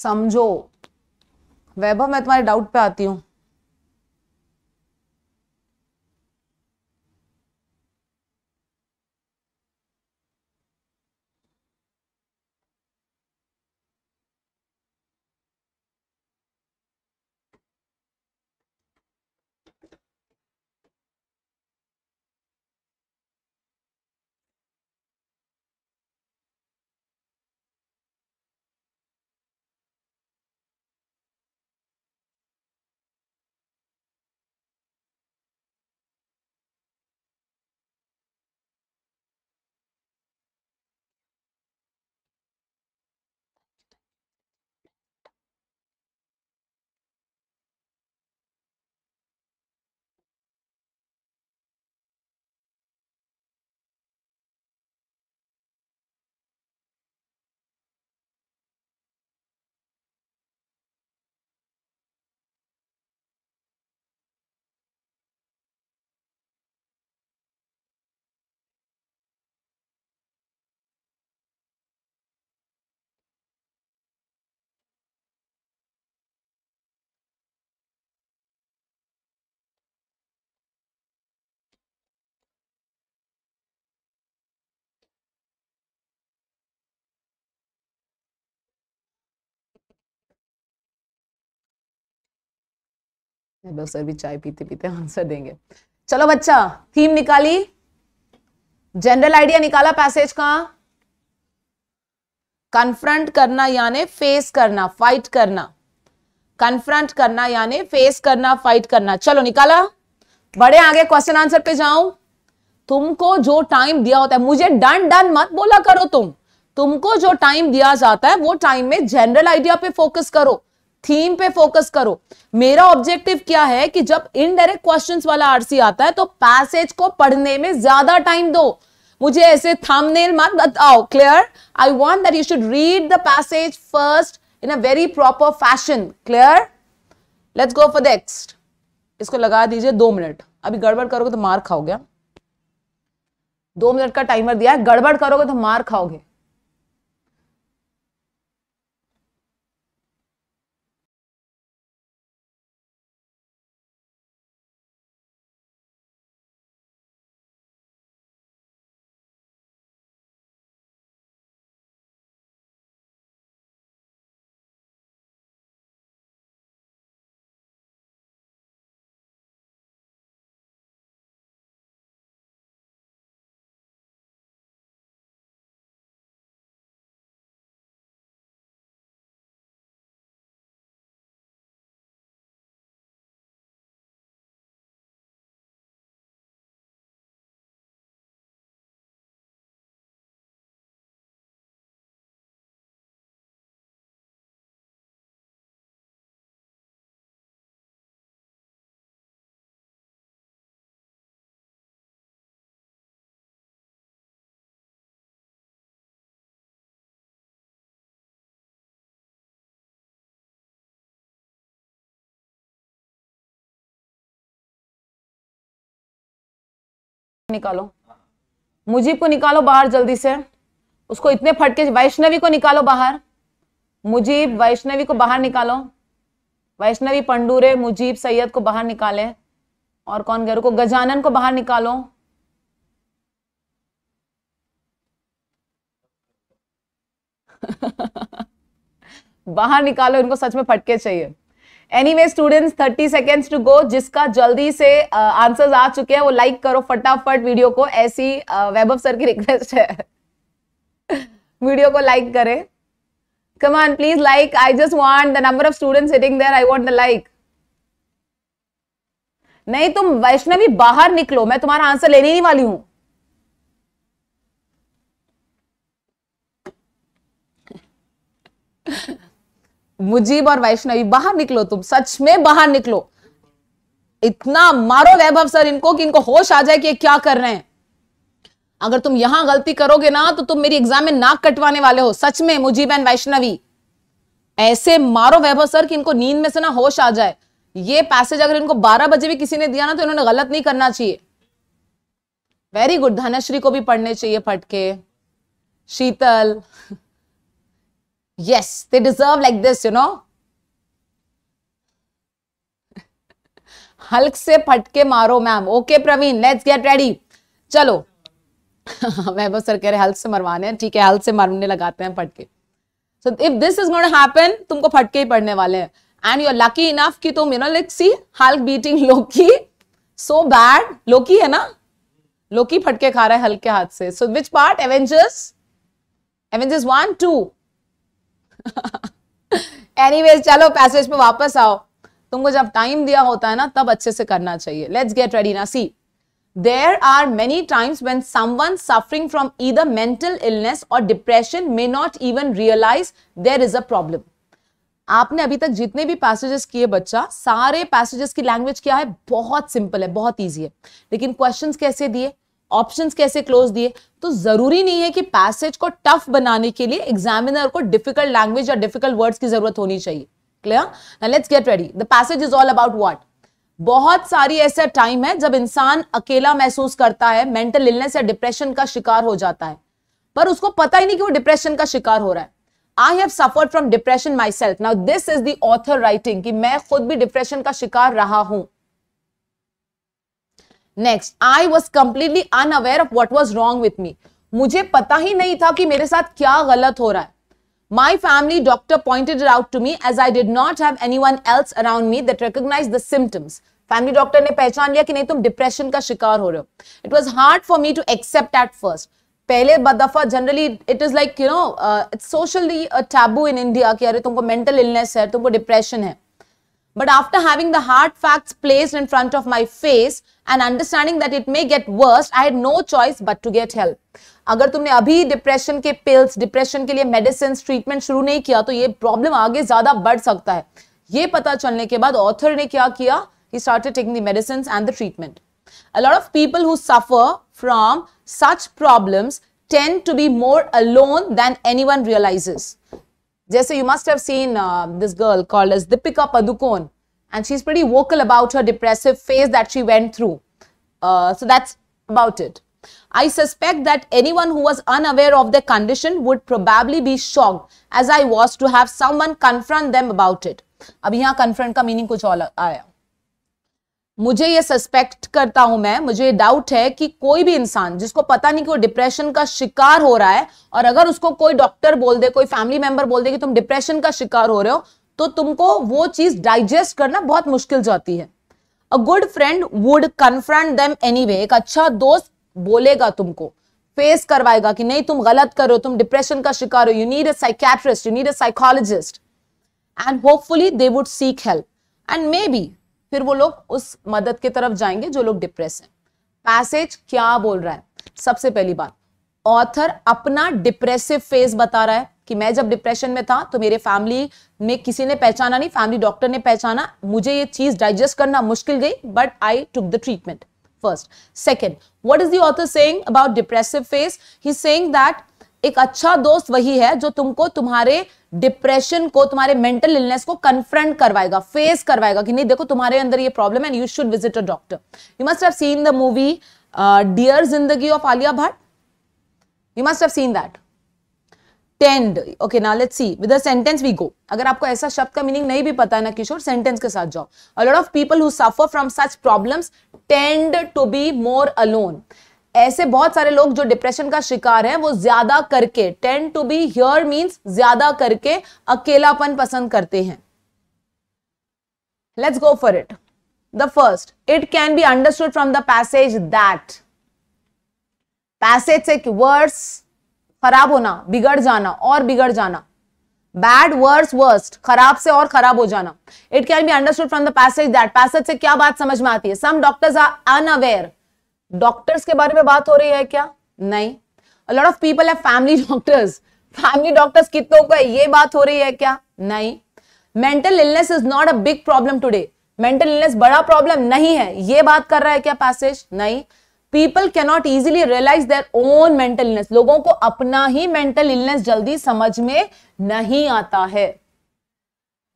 समझो वैभव मैं तुम्हारे डाउट पे आती हूँ हेलो सर भी चाय पीते पीते आंसर देंगे चलो बच्चा थीम निकाली जनरल आइडिया निकाला पैसेज का कन्फ्रंट करना यानी फेस करना फाइट करना कन्फ्रंट करना यानी फेस करना फाइट करना चलो निकाला बड़े आगे क्वेश्चन आंसर पे जाऊं तुमको जो टाइम दिया होता है मुझे डन डन मत बोला करो तुम तुमको जो टाइम दिया जाता है वो टाइम में जनरल आइडिया पे फोकस करो थीम पे फोकस करो मेरा ऑब्जेक्टिव क्या है कि जब इनडायरेक्ट क्वेश्चन वाला आरसी आता है तो पैसेज को पढ़ने में ज्यादा टाइम दो मुझे ऐसे थंबनेल मत बताओ clear I want that you should read the passage first in a very proper fashion clear let's go for next इसको लगा दीजिए दो मिनट अभी गड़बड़ करोगे तो मार खाओगे हाँ? दो मिनट का टाइमर दिया है गड़बड़ करोगे तो मार खाओगे निकालो मुजीब को निकालो बाहर जल्दी से उसको इतने फटके वैष्णवी को निकालो बाहर मुजीब वैष्णवी को बाहर निकालो वैष्णवी पंडूरे मुजीब सैयद को बाहर निकाले और कौन गैर को गजानन को बाहर निकालो बाहर निकालो इनको सच में फटके चाहिए anyway students thirty seconds to go जिसका जल्दी से आंसर्स uh, आ चुके हैं वो लाइक करो फटाफट वीडियो को ऐसी uh, सर की रिक्वेस्ट है वीडियो को लाइक करें come on please like I just want the number of students sitting there I want the like नहीं तुम वैष्णवी बाहर निकलो मैं तुम्हारा आंसर लेने ही वाली हूं मुजीब और वैष्णवी बाहर निकलो तुम सच में बाहर निकलो इतना मारो वैभव सर इनको कि इनको होश आ जाए कि क्या कर रहे हैं अगर तुम यहां गलती करोगे ना तो तुम मेरी एग्जाम में नाक कटवाने वाले हो सच में मुजीब एंड वैष्णवी ऐसे मारो वैभव सर कि इनको नींद में से ना होश आ जाए ये पैसेज अगर इनको 12 बजे भी किसी ने दिया ना तो इन्होंने गलत नहीं करना चाहिए वेरी गुड धनश्री को भी पढ़ने चाहिए फटके Sheetal Yes, they deserve like this, you know. Hulk से फटके मारो ma'am okay Praveen let's get ready चलो मैं बस सर कह रहे हल्क से मरवाने हैं ठीक है हल्क से मरने लगाते हैं फटके so if this is going to happen तुमको फटके ही पड़ने वाले हैं and you are lucky enough कि तुम you know like see Hulk beating Loki so bad Loki है ना लोकी फटके खा रहा है हल्क के हाथ से so which part Avengers Avengers one two anyways चलो पैसेज पे वापस आओ तुमको जब टाइम दिया होता है ना तब अच्छे से करना चाहिए लेट्स गेट रेडी ना see there are many times when someone suffering from either mental illness और depression may not even realize there is a problem आपने अभी तक जितने भी पैसेजेस किए बच्चा सारे पैसेजेस की लैंग्वेज क्या है बहुत सिंपल है बहुत ईजी है लेकिन क्वेश्चन कैसे दिए ऑप्शन कैसे क्लोज दिए तो जरूरी नहीं है कि पैसेज को टफ बनाने के लिए एग्जामिनर को डिफिकल्ट लैंग्वेज या डिफिकल्ट वर्ड्स की जरूरत होनी चाहिए clear let's get ready the passage is all about what बहुत सारी ऐसा टाइम है जब इंसान अकेला महसूस करता है मेंटल इलनेस या डिप्रेशन का शिकार हो जाता है पर उसको पता ही नहीं कि वो डिप्रेशन का शिकार हो रहा है I have suffered from depression myself now this is the author writing कि मैं खुद भी डिप्रेशन का शिकार रहा हूं next I was completely unaware of what was wrong with me मुझे पता ही नहीं था कि मेरे साथ क्या गलत हो रहा है my family doctor pointed out to me as I did not have anyone else around me that recognize the symptoms family doctor ने पहचान लिया कि नहीं तुम डिप्रेशन का शिकार हो रहे हो it was hard for me to accept at first पहले दफा generally it is like you know it's socially taboo in India कि अरे तुमको मेंटल इलनेस है तुमको डिप्रेशन है But after having the hard facts placed in front of my face and understanding that it may get worse, I had no choice but to get help. अगर तुमने अभी depression के pills depression के लिए medicine treatment शुरू नहीं किया तो ये प्रॉब्लम आगे ज्यादा बढ़ सकता है ये पता चलने के बाद ऑथर ने क्या किया he started taking the medicine and the treatment a lot of people who suffer from such problems tend to be more alone than anyone realizes. Jesse, you must have seen uh, this girl called as up Padukone, and she's pretty vocal about her depressive phase that she went through. Uh, so that's about it. I suspect that anyone who was unaware of their condition would probably be shocked as I was to have someone confront them about it. अब यहाँ confront का meaning कुछ आया. मुझे ये suspect करता हूं मैं मुझे डाउट है कि कोई भी इंसान जिसको पता नहीं कि वो डिप्रेशन का शिकार हो रहा है और अगर उसको कोई डॉक्टर बोल दे कोई फैमिली मेंबर बोल दे कि तुम डिप्रेशन का शिकार हो रहे हो तो तुमको वो चीज डाइजेस्ट करना बहुत मुश्किल जाती है a good friend would confront them any एक अच्छा दोस्त बोलेगा तुमको फेस करवाएगा कि नहीं तुम गलत करो तुम डिप्रेशन का शिकार हो you need a psychiatrist you need a psychologist and hopefully they would seek help and maybe फिर वो लोग उस मदद की तरफ जाएंगे जो लोग डिप्रेस हैं पैसेज क्या बोल रहा है सबसे पहली बात ऑथर अपना डिप्रेसिव फेज बता रहा है कि मैं जब डिप्रेशन में था तो मेरे फैमिली में किसी ने पहचाना नहीं फैमिली डॉक्टर ने पहचाना मुझे ये चीज डाइजेस्ट करना मुश्किल गई but I took the treatment first second what is the author saying about depressive phase he's saying एक अच्छा दोस्त वही है जो तुमको तुम्हारे डिप्रेशन को तुम्हारे मेंटल इलनेस को कन्फ्रंट करवाएगा फेस करवाएगा कि नहीं देखो तुम्हारे अंदर ये problem and you should visit a doctor you must have seen the movie Dear Zindagi of Alia Bhatt you must have seen that tend okay now let's see with a sentence we go अगर आपको ऐसा शब्द का मीनिंग नहीं भी पता है ना किशोर सेंटेंस के साथ जाओ a lot of people who suffer from such problems tend to be more alone ऐसे बहुत सारे लोग जो डिप्रेशन का शिकार हैं वो ज्यादा करके ten to be here means ज्यादा करके अकेलापन पसंद करते हैं let's go for it the first it can be understood from the passage that passage से वर्ड्स खराब होना बिगड़ जाना और बिगड़ जाना बैड वर्स वर्स्ट खराब से और खराब हो जाना it can be understood from the passage that passage से क्या बात समझ में आती है some doctors are unaware doctors के बारे में बात हो रही है क्या नहीं लॉट ऑफ पीपल है फैमिली डॉक्टर्स फैमिली डॉक्टर्स कितनों का ये बात हो रही है क्या नहीं mental illness is not a big problem today mental illness बड़ा प्रॉब्लम नहीं है ये बात कर रहा है क्या पैसेज नहीं people cannot easily realise their own mental illness लोगों को अपना ही मेंटल इलनेस जल्दी समझ में नहीं आता है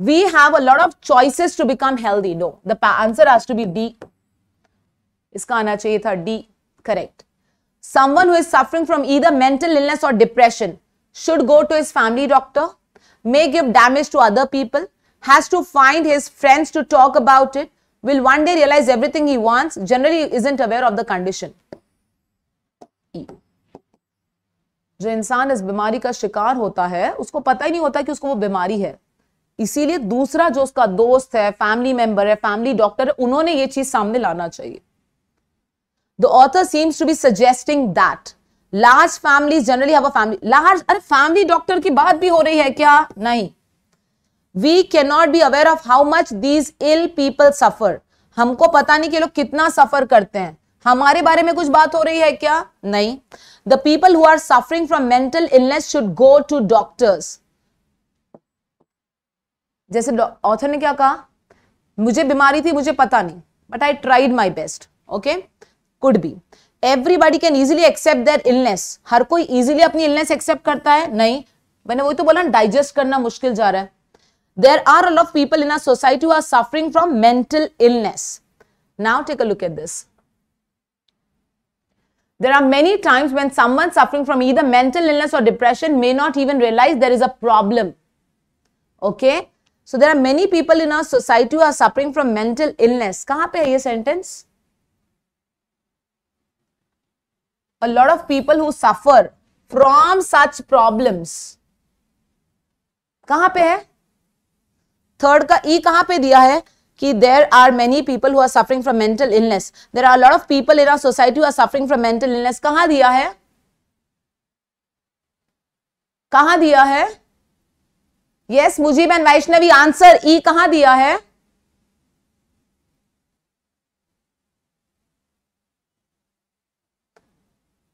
we have a lot of choices to become healthy no the answer has to be D इसका आना चाहिए था D correct someone who is suffering from either mental illness और depression should go to his family doctor may give damage to other people has to find his friends to talk about it will one day realise everything he wants generally is isn't aware of the condition जो इंसान इस बीमारी का शिकार होता है उसको पता ही नहीं होता कि उसको वो बीमारी है इसीलिए दूसरा जो उसका दोस्त है फैमिली मेंबर है फैमिली डॉक्टर है उन्होंने ये चीज सामने लाना चाहिए the author seems to be suggesting that large families generally have a family large अरे family doctor की बात भी हो रही है क्या नहीं we cannot be aware of how much these ill people suffer हमको पता नहीं कि लोग कितना सफर करते हैं हमारे बारे में कुछ बात हो रही है क्या नहीं the people who are suffering from mental illness should go to doctors जैसे ऑथर ने क्या कहा मुझे बीमारी थी मुझे पता नहीं but I tried my best okay could be everybody can easily accept their illness हर कोई इजिली अपनी इलनेस एक्सेप्ट करता है नहीं मैंने वही तो बोला डाइजेस्ट करना मुश्किल जा रहा है there are all of people in our society are suffering from mental illness now take a look at this There are many times when someone suffering from either mental illness or depression may not even realize there is a problem. Okay? So there are many people in our society who are suffering from mental illness. कहाँ पे है ये sentence? a lot of people who suffer from such problems कहां पे है third का ई e कहां पे दिया है कि there are many people who are suffering from mental illness there are lot of people in our society who are suffering from mental illness कहां दिया है कहां दिया है yes yes, Mujeeb and Vaishnavi answer E कहां दिया है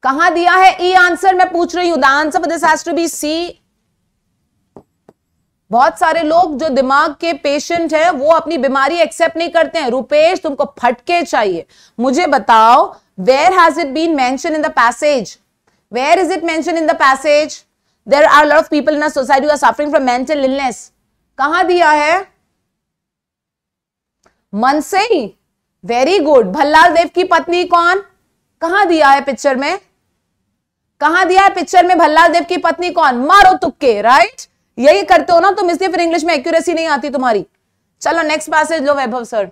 कहा दिया है ई आंसर मैं पूछ रही हूं the answer for this has to be C बहुत सारे लोग जो दिमाग के पेशेंट हैं वो अपनी बीमारी एक्सेप्ट नहीं करते हैं रुपेश तुमको फटके चाहिए मुझे बताओ where has it been mention in the passage where is it mention in the passage there are lot of people in society are suffering from mental illness कहा दिया है मन से ही वेरी गुड भल्लाल देव की पत्नी कौन कहा दिया है पिक्चर में कहा दिया है पिक्चर में भल्लाल देव की पत्नी कौन मारो तुक्के राइट यही करते हो ना तुम इसलिए फिर इंग्लिश में एक्यूरेसी नहीं आती तुम्हारी चलो नेक्स्ट पैसेज लो वैभव सर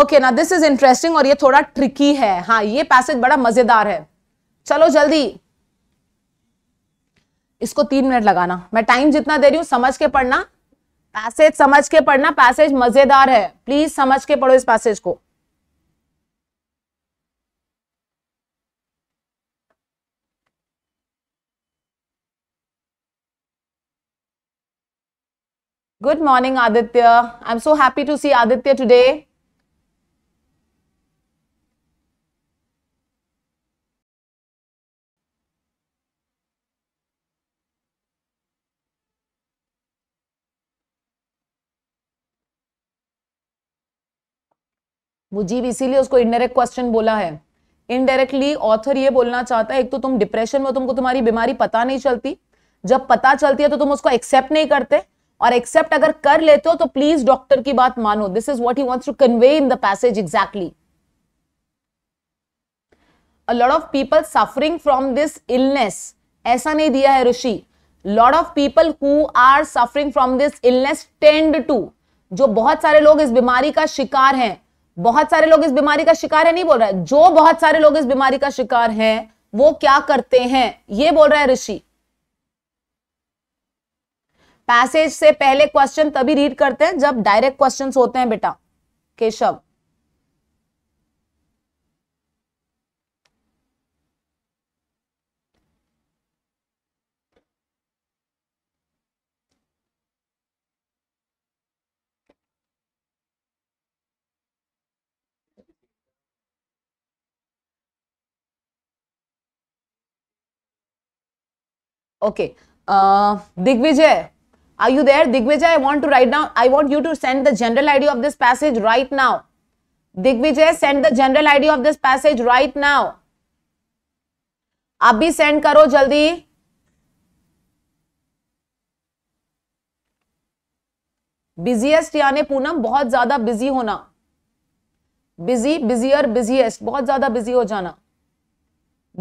ओके ना दिस इज इंटरेस्टिंग और ये थोड़ा ट्रिकी है हाँ ये पैसेज बड़ा मजेदार है चलो जल्दी इसको तीन मिनट लगाना मैं टाइम जितना दे रही हूं समझ के पढ़ना पैसेज समझ के पढ़ना पैसेज मजेदार है प्लीज समझ के पढ़ो इस पैसेज को Good morning, Aditya. I'm so happy to see Aditya today. Mujib इसीलिए उसको इनडायरेक्ट क्वेश्चन बोला है इनडायरेक्टली ऑथर ये बोलना चाहता है एक तो तुम डिप्रेशन में तुमको तुम्हारी बीमारी पता नहीं चलती जब पता चलती है तो तुम उसको एक्सेप्ट नहीं करते और एक्सेप्ट अगर कर लेते हो तो प्लीज डॉक्टर की बात मानो this is what he wants to convey in the passage exactly lot of people suffering from this illness ऐसा नहीं दिया है Rishi lot of people who are suffering from this illness tend to जो बहुत सारे लोग इस बीमारी का शिकार हैं बहुत सारे लोग इस बीमारी का शिकार है नहीं बोल रहा है जो बहुत सारे लोग इस बीमारी का शिकार हैं वो क्या करते हैं ये बोल रहा है ऋषि पैसेज से पहले क्वेश्चन तभी रीड करते हैं जब डायरेक्ट क्वेश्चन होते हैं बेटा Keshav okay okay. Digvijay Are you there? Digvijay, I want to write down, I want you to send the general idea of this passage right now. Digvijay, send the general idea of this passage right now. abhi send karo jaldi जल्दी busiest यानी पूनम बहुत ज्यादा busy होना busy busier busiest बहुत ज्यादा busy हो जाना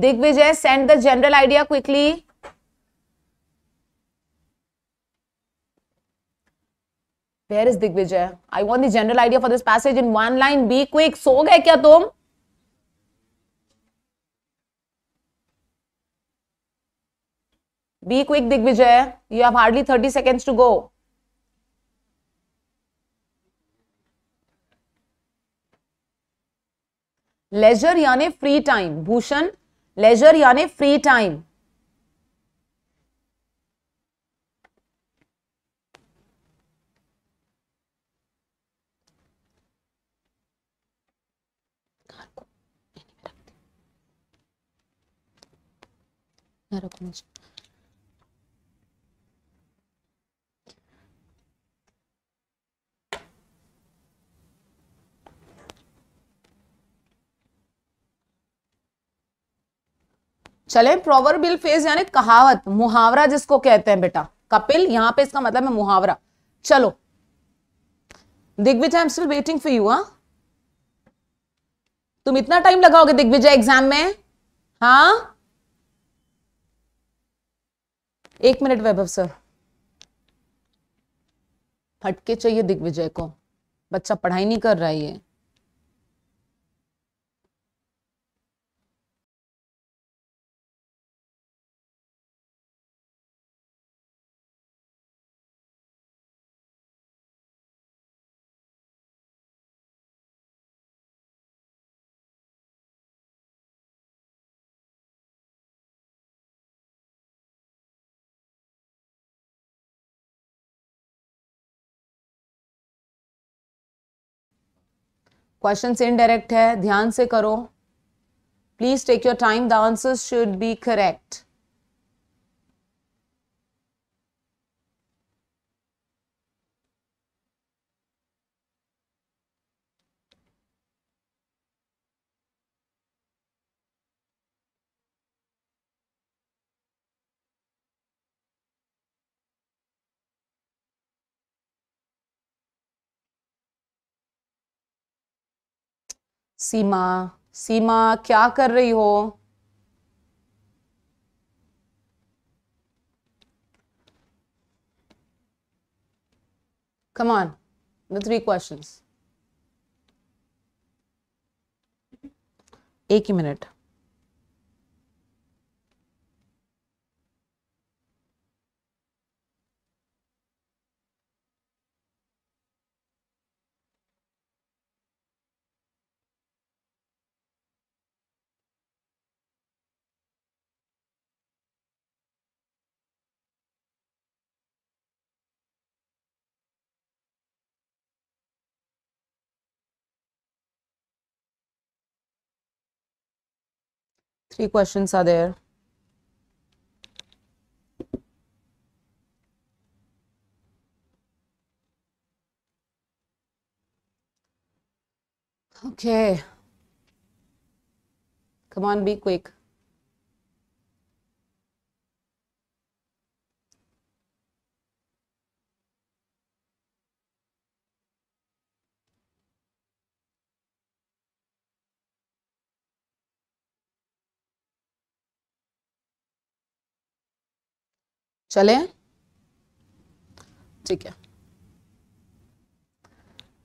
Digvijay send the general idea quickly where is Digvijay I want the general idea for this passage in one line be quick सो गए क्या तुम be quick Digvijay you have hardly thirty seconds to go leisure यानी free time Bhushan leisure यानी free time 나라구먼저 चले प्रोवर्बिल phase यानी कहावत मुहावरा जिसको कहते हैं बेटा कपिल यहां पे इसका मतलब है मुहावरा चलो Digvijay still waiting for you हा तुम इतना टाइम लगाओगे दिग्विजय एग्जाम में हाँ एक मिनट वैभव सर फटके चाहिए दिग्विजय को बच्चा पढ़ाई नहीं कर रहा है क्वेश्चन इनडायरेक्ट है ध्यान से करो please take your time the answer should be correct Seema Seema क्या कर रही हो come on the three questions एक ही minute Three questions are there. Okay. Come on, be quick. चले ठीक है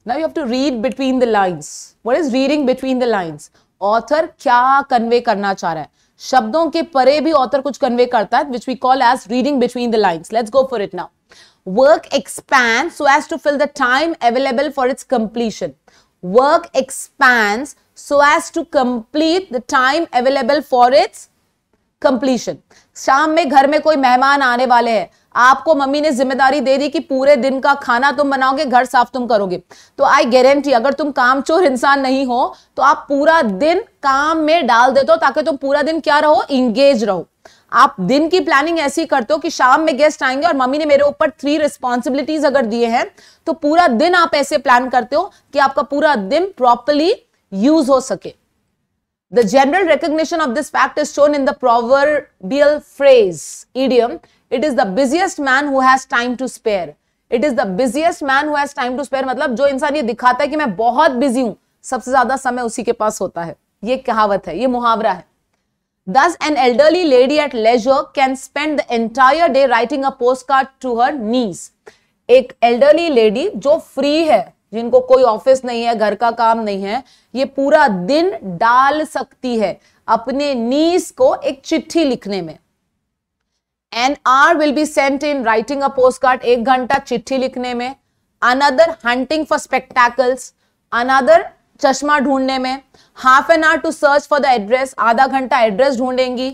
now you have to read between the lines what is reading between the lines author क्या कन्वे करना चाह रहा है शब्दों के परे भी ऑथर कुछ कन्वे करता है which we call as reading between the lines let's go for it now work expand so as to fill the time available for its completion work expand so as to complete the time available for its completion शाम में घर में कोई मेहमान आने वाले हैं आपको मम्मी ने जिम्मेदारी दे दी कि पूरे दिन का खाना तुम बनाओगे घर साफ तुम करोगे तो आई गारंटी अगर तुम कामचोर इंसान नहीं हो तो आप पूरा दिन काम में डाल देते हो ताकि तुम पूरा दिन क्या रहो इंगेज रहो आप दिन की प्लानिंग ऐसी करते हो कि शाम में गेस्ट आएंगे और मम्मी ने मेरे ऊपर थ्री रिस्पॉन्सिबिलिटीज अगर दिए हैं तो पूरा दिन आप ऐसे प्लान करते हो कि आपका पूरा दिन प्रॉपरली यूज हो सके The general recognition of this fact is shown in the proverbial phrase, idiom, it is the busiest man who has time to spare. It is the busiest man whose time to spare मतलब जो इंसान ये दिखाता है कि मैं बहुत busy हूं सबसे ज्यादा समय उसी के पास होता है ये कहावत है ये मुहावरा है thus an elderly lady at leisure can spend the entire day writing a postcard to her niece एक एल्डरली लेडी जो फ्री है जिनको कोई ऑफिस नहीं है घर का काम नहीं है ये पूरा दिन डाल सकती है अपने नीस को एक चिट्ठी लिखने में an hour will be spent in writing a postcard एक घंटा चिट्ठी लिखने में another hunting for spectacles another चश्मा ढूंढने में half an hour to search for the address आधा घंटा एड्रेस ढूंढेंगी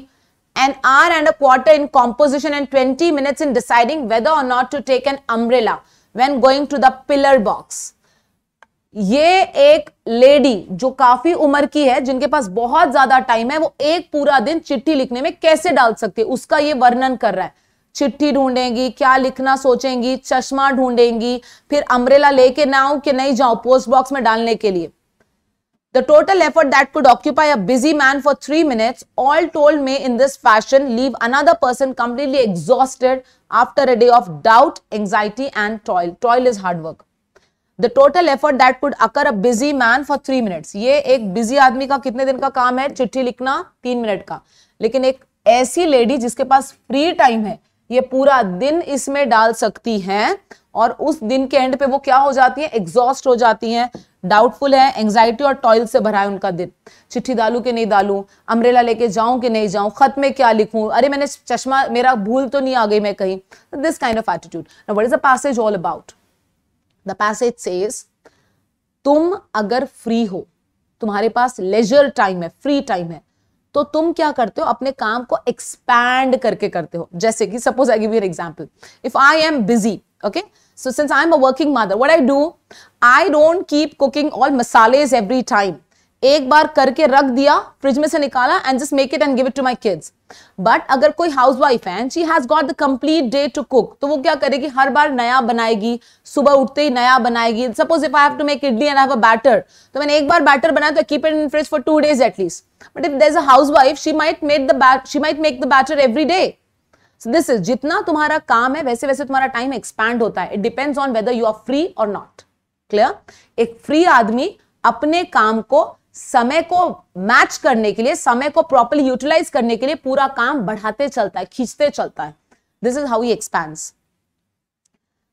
an hour and a quarter in composition and twenty minutes in deciding whether or not to take an umbrella when going to the pillar box. ये एक lady जो काफी उम्र की है जिनके पास बहुत ज्यादा टाइम है वो एक पूरा दिन चिट्ठी लिखने में कैसे डाल सकती है उसका ये वर्णन कर रहा है चिट्ठी ढूंढेंगी क्या लिखना सोचेंगी चश्मा ढूंढेंगी फिर अम्ब्रेला लेके ना आऊं कि नहीं जाऊं पोस्ट बॉक्स में डालने के लिए the total effort that could occupy a busy man for three minute all told may in this fashion leave another person completely exhausted after a day of doubt anxiety and toil toil is hard work the total effort that could occur a busy man for three minutes ये एक busy आदमी का कितने दिन का काम है चिट्ठी लिखना तीन मिनट का लेकिन एक ऐसी लेडी जिसके पास फ्री टाइम है ये पूरा दिन इसमें डाल सकती हैं और उस दिन के एंड पे वो क्या हो जाती है एग्जॉस्ट हो जाती हैं डाउटफुल है एंग्जाइटी और टॉयल से भरा है उनका दिन चिट्ठी डालू कि नहीं डालू अमरेला लेके जाऊं कि नहीं जाऊं खत में क्या लिखूं अरे मैंने चश्मा मेरा भूल तो नहीं आ गई मैं कहीं this kind of attitude what is the passage all about the passage says तुम अगर फ्री हो तुम्हारे पास लेजर टाइम है फ्री टाइम है तो तुम क्या करते हो अपने काम को एक्सपैंड करके करते हो जैसे कि suppose I give you an example if I am busy okay so since i'm a working mother what i do i don't keep cooking all masales every time एक बार करके रख दिया फ्रिज में से निकाला and just make it and give it to my kids but अगर कोई housewife है she has got the complete day to cook तो वो क्या करेगी हर बार नया बनाएगी सुबह उठते ही नया बनाएगी suppose if I have to make idli and have a batter तो मैंने एक बार बैटर बनाया तो keep it in fridge for two days at least but if there is a housewife she might make the she might make the batter every day this is जितना तुम्हारा काम है वैसे वैसे तुम्हारा टाइम एक्सपैंड होता है it depends on whether you are free or not clear एक फ्री आदमी अपने काम को समय को मैच करने के लिए समय को प्रॉपरली यूटिलाइज करने के लिए पूरा काम बढ़ाते चलता है खींचते चलता है this is how expand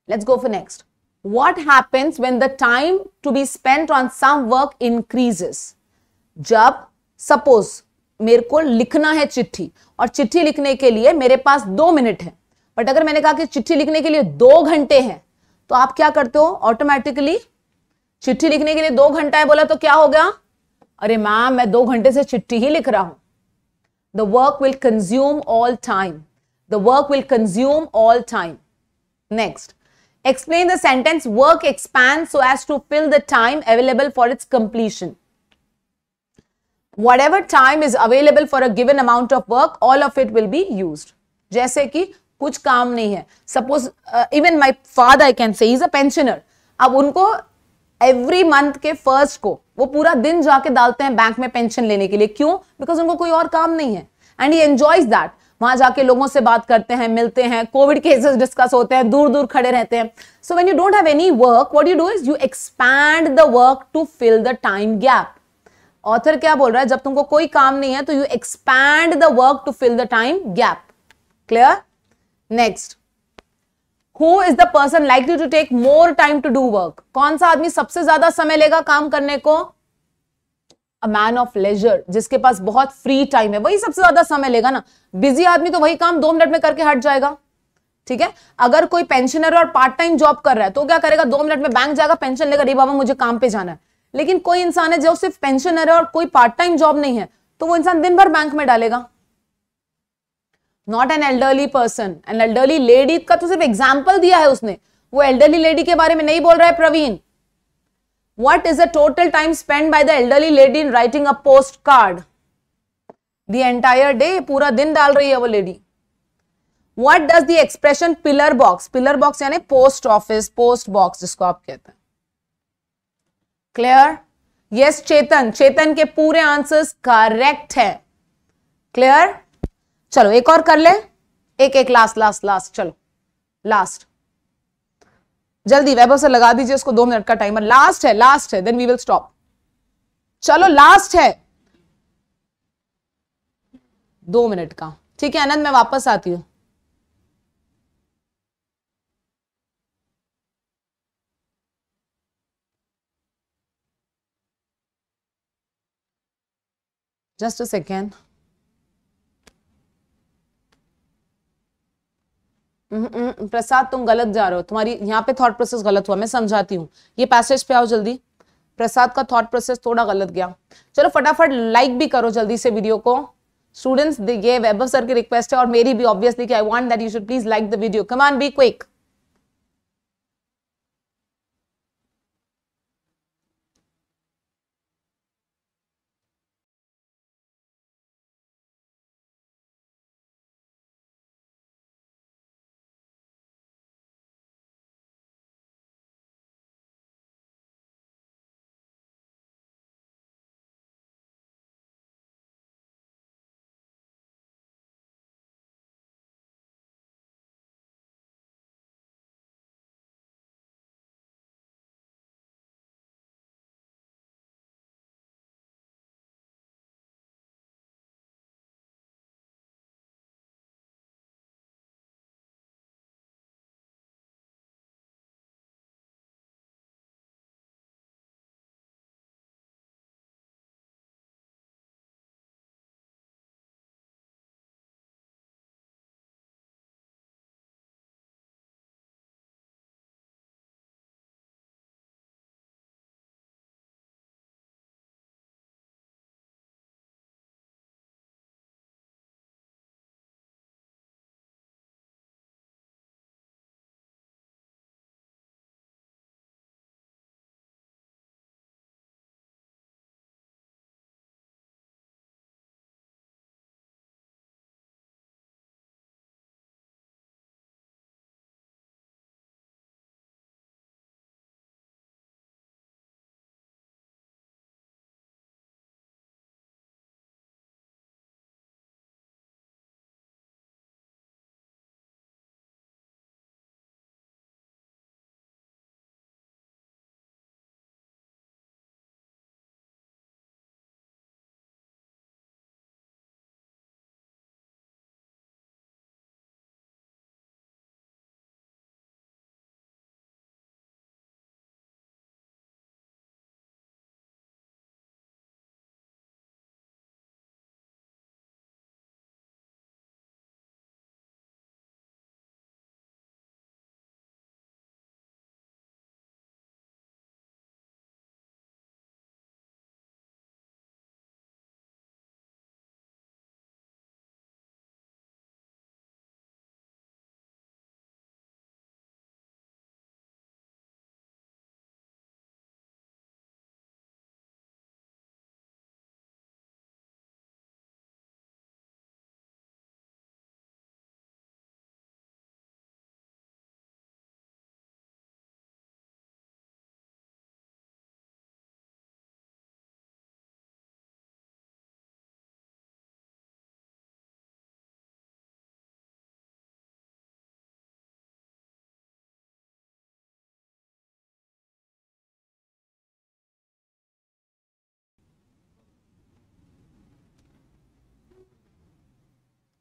let's go for next what happens when the time to be spend on some work increases जब सपोज मेरे को लिखना है चिट्ठी और चिट्ठी लिखने के लिए मेरे पास दो मिनट है बट अगर मैंने कहा कि चिट्ठी लिखने के लिए दो घंटे हैं तो आप क्या करते हो ऑटोमेटिकली चिट्ठी लिखने के लिए दो घंटा है बोला तो क्या हो गया अरे मैम मैं दो घंटे से चिट्ठी ही लिख रहा हूं the work will consume all time the work will consume all time next explain the sentence work expand so as to fill the time available for its completion whatever time is available for a given amount of work all of it will be use जैसे कि कुछ काम नहीं है suppose even my father I can say pensioner अब उनको every month के first को वो पूरा दिन जाके डालते हैं बैंक में पेंशन लेने के लिए क्यों बिकॉज उनको कोई और काम नहीं है एंड ही एंजॉयज दैट वहां जाके लोगों से बात करते हैं मिलते हैं कोविड केसेस डिस्कस होते हैं दूर दूर खड़े रहते हैं so when you don't have any work what you do is you expand the work to fill the time gap author क्या बोल रहा है जब तुमको कोई काम नहीं है तो you expand the work to fill the time gap clear next who is the person likely to take more time to do work कौन सा आदमी सबसे ज्यादा समय लेगा काम करने को अ मैन ऑफ लेजर जिसके पास बहुत फ्री टाइम है वही सबसे ज्यादा समय लेगा ना बिजी आदमी तो वही काम दो मिनट में करके हट जाएगा ठीक है अगर कोई पेंशनर और पार्ट टाइम जॉब कर रहा है तो क्या करेगा दो मिनट में बैंक जाएगा पेंशन लेगा अरे बाबा मुझे काम पे जाना है लेकिन कोई इंसान है जो सिर्फ पेंशनर है और कोई पार्ट टाइम जॉब नहीं है तो वो इंसान दिन भर बैंक में डालेगा not an elderly person an elderly lady का तो सिर्फ एग्जाम्पल दिया है उसने वो एल्डरली लेडी के बारे में नहीं बोल रहा है Praveen what is the total time spend by the elderly lady in writing a postcard the entire day पूरा दिन डाल रही है वो lady what does the expression pillar box pillar box यानी पोस्ट ऑफिस पोस्ट बॉक्स जिसको आप कहते हैं क्लियर यस चेतन चेतन के पूरे आंसर्स करेक्ट है क्लियर चलो एक और कर ले एक एक लास्ट लास्ट लास्ट चलो लास्ट जल्दी वैभव से लगा दीजिए उसको दो मिनट का टाइमर लास्ट है लास्ट है देन वी विल स्टॉप चलो लास्ट है दो मिनट का ठीक है आनंद मैं वापस आती हूं जस्ट अ सेकेंड हम्म, प्रसाद तुम गलत जा रहे हो तुम्हारी यहाँ पे थॉट प्रोसेस गलत हुआ मैं समझाती हूँ ये पैसेज पे आओ जल्दी प्रसाद का थॉट प्रोसेस थोड़ा गलत गया चलो फटाफट लाइक भी करो जल्दी से वीडियो को स्टूडेंट्स ये वैभव सर की रिक्वेस्ट है और मेरी भी obviously I want that you should please like the video come on be quick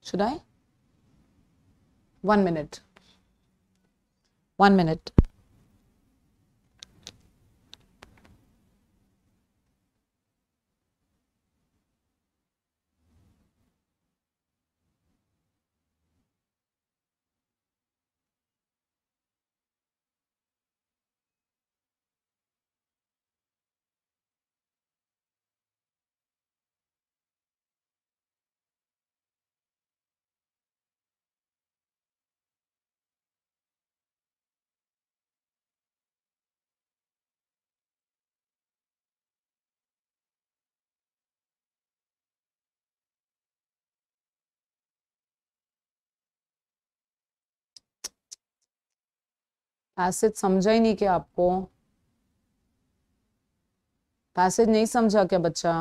Should I? One minute. One minute. Passage समझा ही नहीं क्या आपको पैसेज नहीं समझा क्या बच्चा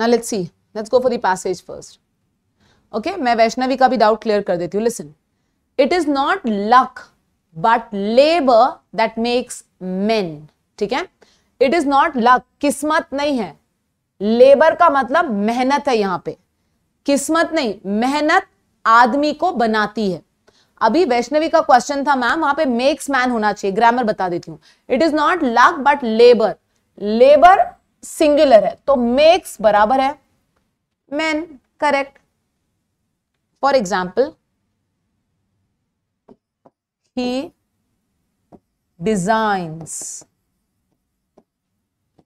Now let's see. Let's go for the passage first. Okay, मैं वैष्णवी का भी डाउट क्लियर कर देती हूँ listen it is not luck but labour that makes men ठीक है इट इज नॉट लक किस्मत नहीं है लेबर का मतलब मेहनत है यहां पे किस्मत नहीं मेहनत आदमी को बनाती है अभी वैष्णवी का क्वेश्चन था मैम वहां पे मेक्स मैन होना चाहिए ग्रामर बता देती हूँ it is not luck but labour labour singular है तो मेक्स बराबर है man correct for example he designs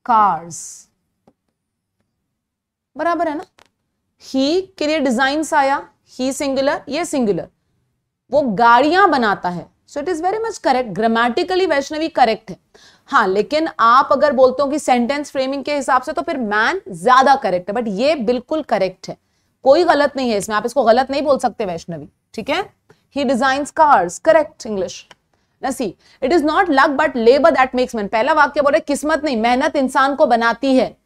cars बराबर है ना ही के लिए डिजाइन आया ही सिंगुलर ये सिंगुलर वो गाड़ियां बनाता है so it is very much correct grammatically Vaishnavi correct है हाँ लेकिन आप अगर बोलते हो कि सेंटेंस फ्रेमिंग के हिसाब से तो फिर मैन ज्यादा करेक्ट है बट ये बिल्कुल करेक्ट है कोई गलत नहीं है इसमें आप इसको गलत नहीं बोल सकते वैष्णवी ठीक है He designs cars. Correct English. Now see, it is not luck but labor that makes man. पहला वाक्य बोल रहे किस्मत नहीं मेहनत इंसान को बनाती है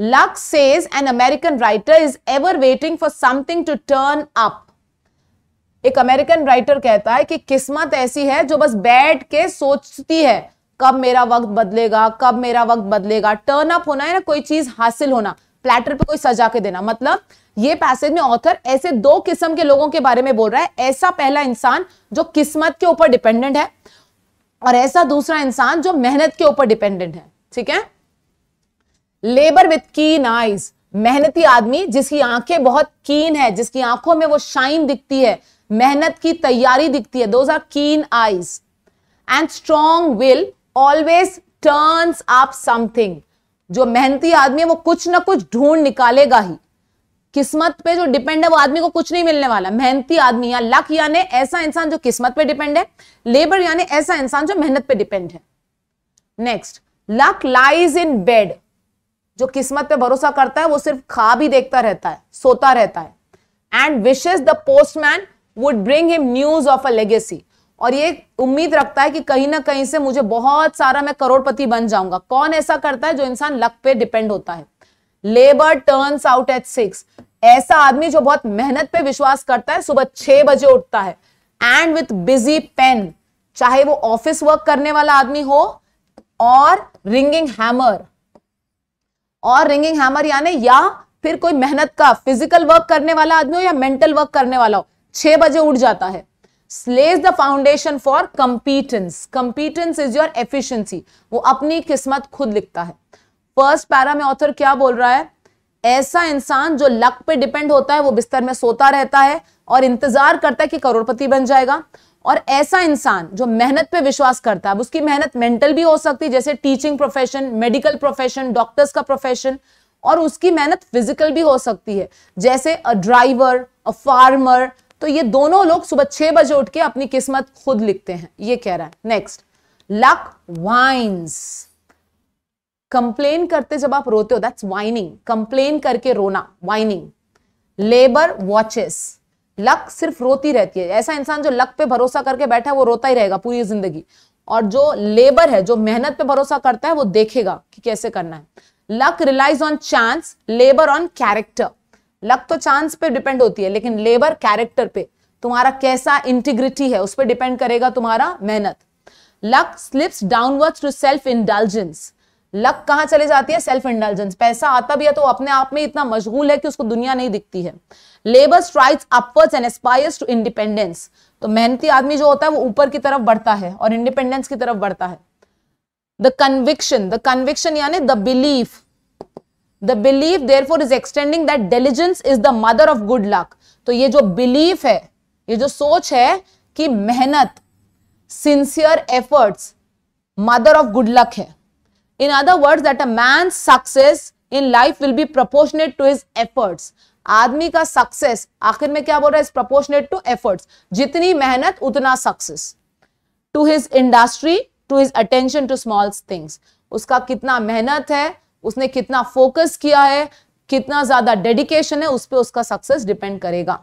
Luck says an American writer is ever waiting for something to turn up. एक अमेरिकन राइटर कहता है कि किस्मत ऐसी है जो बस बैठ के सोचती है कब मेरा वक्त बदलेगा कब मेरा वक्त बदलेगा टर्न अप होना है ना कोई चीज हासिल होना प्लेटर पे कोई सजा के देना मतलब ये पैसेज में ऑथर ऐसे दो किस्म के लोगों के बारे में बोल रहा है ऐसा पहला इंसान जो किस्मत के ऊपर डिपेंडेंट है और ऐसा दूसरा इंसान जो मेहनत के ऊपर डिपेंडेंट है ठीक है लेबर विथ कीन आईज मेहनती आदमी जिसकी आंखें बहुत कीन है जिसकी आंखों में वो शाइन दिखती है मेहनत की तैयारी दिखती है those are keen eyes and strong will always turn up something जो मेहनती आदमी है वो कुछ ना कुछ ढूंढ निकालेगा ही किस्मत पे जो डिपेंड है वो आदमी को कुछ नहीं मिलने वाला मेहनती आदमी या लक यानी ऐसा इंसान जो किस्मत पे डिपेंड है लेबर यानी ऐसा इंसान जो मेहनत पे डिपेंड है next luck lies in bed जो किस्मत पे भरोसा करता है वो सिर्फ खा भी देखता रहता है सोता रहता है and wishes the postman would bring him news of a legacy और ये उम्मीद रखता है कि कहीं ना कहीं से मुझे बहुत सारा मैं करोड़पति बन जाऊंगा कौन ऐसा करता है जो इंसान लक पे डिपेंड होता है labour turns out at six ऐसा आदमी जो बहुत मेहनत पे विश्वास करता है सुबह छह बजे उठता है एंड विथ बिजी पेन चाहे वो ऑफिस वर्क करने वाला आदमी हो और रिंगिंग हैमर और रिंगिंग हैमर यानी या फिर कोई मेहनत का फिजिकल वर्क करने वाला आदमी हो या मेंटल वर्क करने वाला हो छह बजे उठ जाता है lays the foundation for competence competence is your efficiency वो अपनी किस्मत खुद लिखता है फर्स्ट पैरा में ऑथर क्या बोल रहा है ऐसा इंसान जो लक पे डिपेंड होता है वो बिस्तर में सोता रहता है और इंतजार करता है कि करोड़पति बन जाएगा और ऐसा इंसान जो मेहनत पे विश्वास करता है उसकी मेहनत मेंटल भी हो सकती है जैसे teaching profession medical profession doctors का प्रोफेशन और उसकी मेहनत फिजिकल भी हो सकती है जैसे अ ड्राइवर अ फार्मर तो ये दोनों लोग सुबह छह बजे उठ के अपनी किस्मत खुद लिखते हैं ये कह रहा है नेक्स्ट लक वाइन्स कंप्लेन करते जब आप रोते हो दैट्स वाइनिंग कंप्लेन करके रोना वाइनिंग लेबर वॉचेस लक सिर्फ रोती रहती है ऐसा इंसान जो लक पे भरोसा करके बैठा है वो रोता ही रहेगा पूरी जिंदगी और जो लेबर है जो मेहनत पे भरोसा करता है वो देखेगा कि कैसे करना है luck relies on chance labour on character luck तो चांस पे डिपेंड होती है लेकिन लेबर कैरेक्टर पे तुम्हारा कैसा इंटीग्रिटी है उस पर डिपेंड करेगा तुम्हारा मेहनत luck slips downwards to self indulgence luck कहा चले जाती है सेल्फ इंटेलिजेंस पैसा आता भी है तो अपने आप में इतना मशगूल है कि उसको दुनिया नहीं दिखती है labour strikes upwards and aspires to independence तो मेहनती आदमी जो होता है वो ऊपर की तरफ बढ़ता है और इंडिपेंडेंस की तरफ बढ़ता है द कन्विक्शन द कन्विक्शन यानी the belief the belief therefore is extending that diligence is the mother of good luck तो ये जो बिलीफ है ये जो सोच है कि मेहनत sincere efforts mother of good luck है in other word that a man success in life will be proportionate to his efforts आदमी का सक्सेस आखिर में क्या बोल रहा है प्रपोर्शनेट टू एफर्ट्स जितनी मेहनत उतना success to his industry to his attention to small things उसका कितना मेहनत है उसने कितना फोकस किया है कितना ज्यादा डेडिकेशन है उस पर उसका सक्सेस डिपेंड करेगा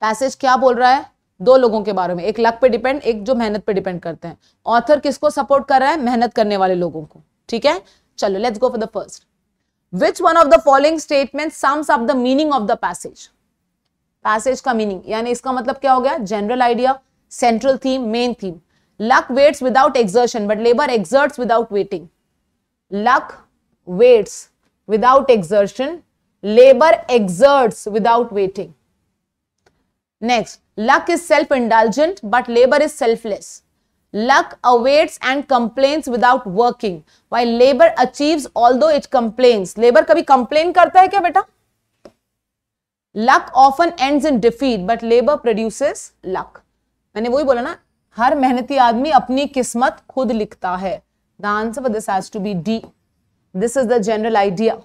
पैसेज क्या बोल रहा है दो लोगों के बारे में एक लक पे डिपेंड एक जो मेहनत पे डिपेंड करते हैं ऑथर किसको सपोर्ट कर रहा है मेहनत करने वाले लोगों को ठीक है चलो let's go for the first which one of the following statement sums up the meaning of the passage passage का मीनिंग यानी इसका मतलब क्या हो गया general idea central theme main theme luck waits without exertion but labour exerts without waiting luck waits without exertion labour exerts without waiting next Luck is self indulgent, but labor is selfless. Luck awaits and complains without working, while labor achieves although it complains. Labor कभी complain करता है क्या बेटा luck often ends in defeat but labour produces luck मैंने वही बोला ना हर मेहनती आदमी अपनी किस्मत खुद लिखता है the answer for this has to be D this is the general idea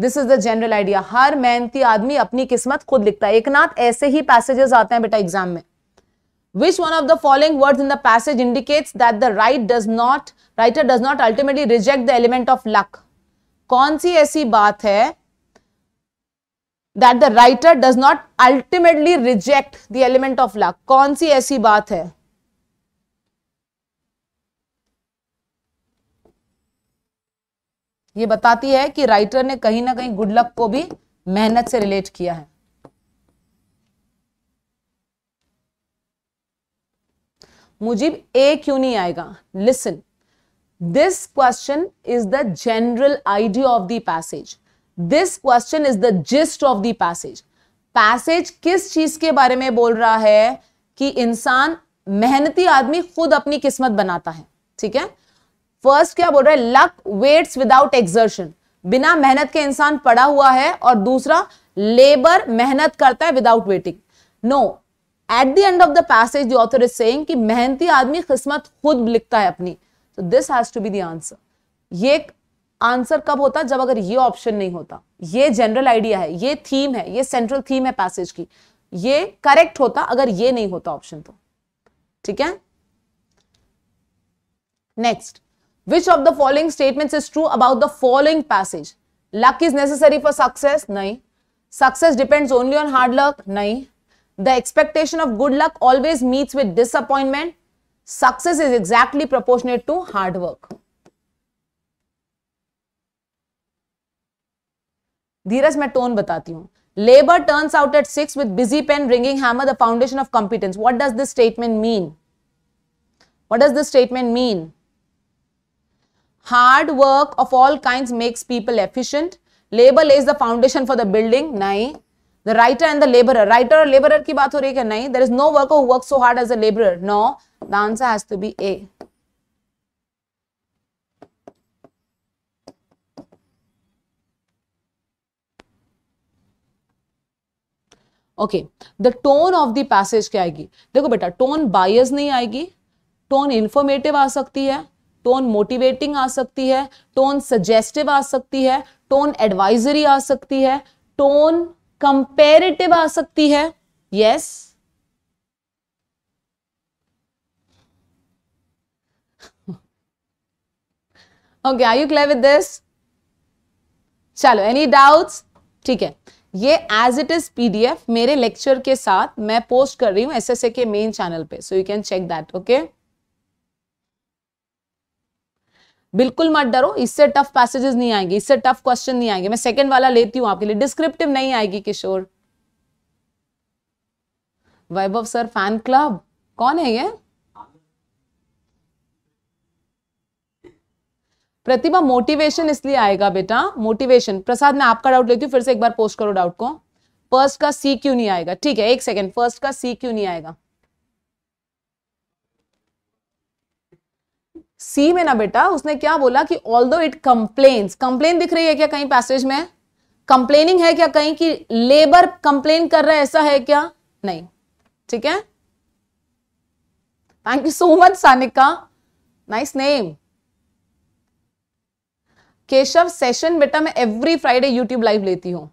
this is the general idea हर मेहनती आदमी अपनी किस्मत खुद लिखता है एक नाथ ऐसे ही पैसेजेस आते हैं बेटा एग्जाम में which one of the following word in the passage indicates that the write does not writer does not ultimately reject the element of luck कौन सी ऐसी बात है that the writer does not ultimately reject the element of luck कौन सी ऐसी बात है ये बताती है कि राइटर ने कहीं ना कहीं गुड लक को भी मेहनत से रिलेट किया है मुजीब ए क्यों नहीं आएगा listen this question is the general idea of the passage this question is the gist of the passage passage किस चीज के बारे में बोल रहा है कि इंसान मेहनती आदमी खुद अपनी किस्मत बनाता है ठीक है फर्स्ट क्या बोल रहा है लक वेट्स विदाउट एक्सर्शन बिना मेहनत के इंसान पड़ा हुआ है और दूसरा लेबर मेहनत करता है without waiting no at the end of the passage author is saying कि मेहनती आदमी किस्मत खुद लिखता है अपनी तो this has to be the answer ये आंसर कब होता जब अगर ये ऑप्शन नहीं होता ये जनरल आइडिया है ये थीम है ये सेंट्रल थीम है पैसेज की ये करेक्ट होता अगर ये नहीं होता ऑप्शन तो ठीक है next Which of the following statements is true about the following passage? Luck is necessary for success? Nahi. Success depends only on hard luck? Nahi. The expectation of good luck always meets with disappointment. Success is exactly proportionate to hard work. Dheeraj मैं tone बताती हूँ labor turns out at 6 with busy pen ringing hammer the foundation of competence what does this statement mean what does this statement mean hard work of all kind makes people efficient labour is the foundation for the building नहीं the writer and the labour writer और labour की बात हो रही है नहीं there is no work work so hard as a labour no the answer has to be A okay the tone of the passage क्या आएगी देखो बेटा टोन बायस नहीं आएगी टोन इंफॉर्मेटिव आ सकती है टोन मोटिवेटिंग आ सकती है टोन सजेस्टिव आ सकती है टोन एडवाइजरी आ सकती है टोन कंपेरेटिव आ सकती है yes okay are you clear with this चलो एनी डाउट्स ठीक है ये एज इट इज पीडीएफ मेरे लेक्चर के साथ मैं पोस्ट कर रही हूं एसएसए के मेन चैनल पे so you can check that okay बिल्कुल मत डरो इससे टफ पैसेजेस नहीं आएंगे इससे टफ क्वेश्चन नहीं आएंगे मैं सेकंड वाला लेती हूं आपके लिए डिस्क्रिप्टिव नहीं आएगी Kishore Vaibhav sir fan club कौन है ये प्रतिभा मोटिवेशन इसलिए आएगा बेटा मोटिवेशन प्रसाद मैं आपका डाउट लेती हूँ फिर से एक बार पोस्ट करो डाउट को फर्स्ट का सी क्यों नहीं आएगा ठीक है एक सेकेंड फर्स्ट का सी क्यों नहीं आएगा सी में ना बेटा उसने क्या बोला कि ऑल दो इट कंप्लेन कंप्लेन दिख रही है क्या कहीं पैसेज में कंप्लेनिंग है क्या कहीं कि लेबर कंप्लेन कर रहा है ऐसा है क्या नहीं ठीक है thank you so much Sanika nice name Keshav session बेटा मैं एवरी फ्राइडे यूट्यूब लाइव लेती हूं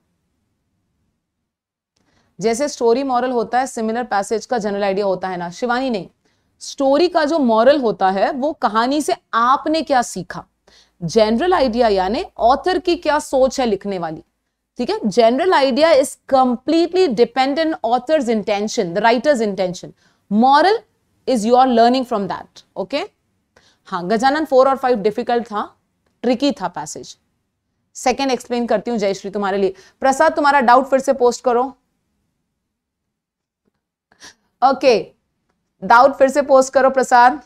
जैसे स्टोरी मॉरल होता है सिमिलर पैसेज का जनरल आइडिया होता है ना शिवानी नहीं स्टोरी का जो मॉरल होता है वो कहानी से आपने क्या सीखा जनरल आइडिया यानी ऑथर की क्या सोच है लिखने वाली ठीक है general idea is completely dependent author's intention the writer's intention moral is your learning from that okay हाँ गजानन फोर और फाइव डिफिकल्ट था ट्रिकी था पैसेज सेकेंड एक्सप्लेन करती हूँ जयश्री तुम्हारे लिए प्रसाद तुम्हारा डाउट फिर से पोस्ट करो ओके okay. डाउट फिर से पोस्ट करो Prasad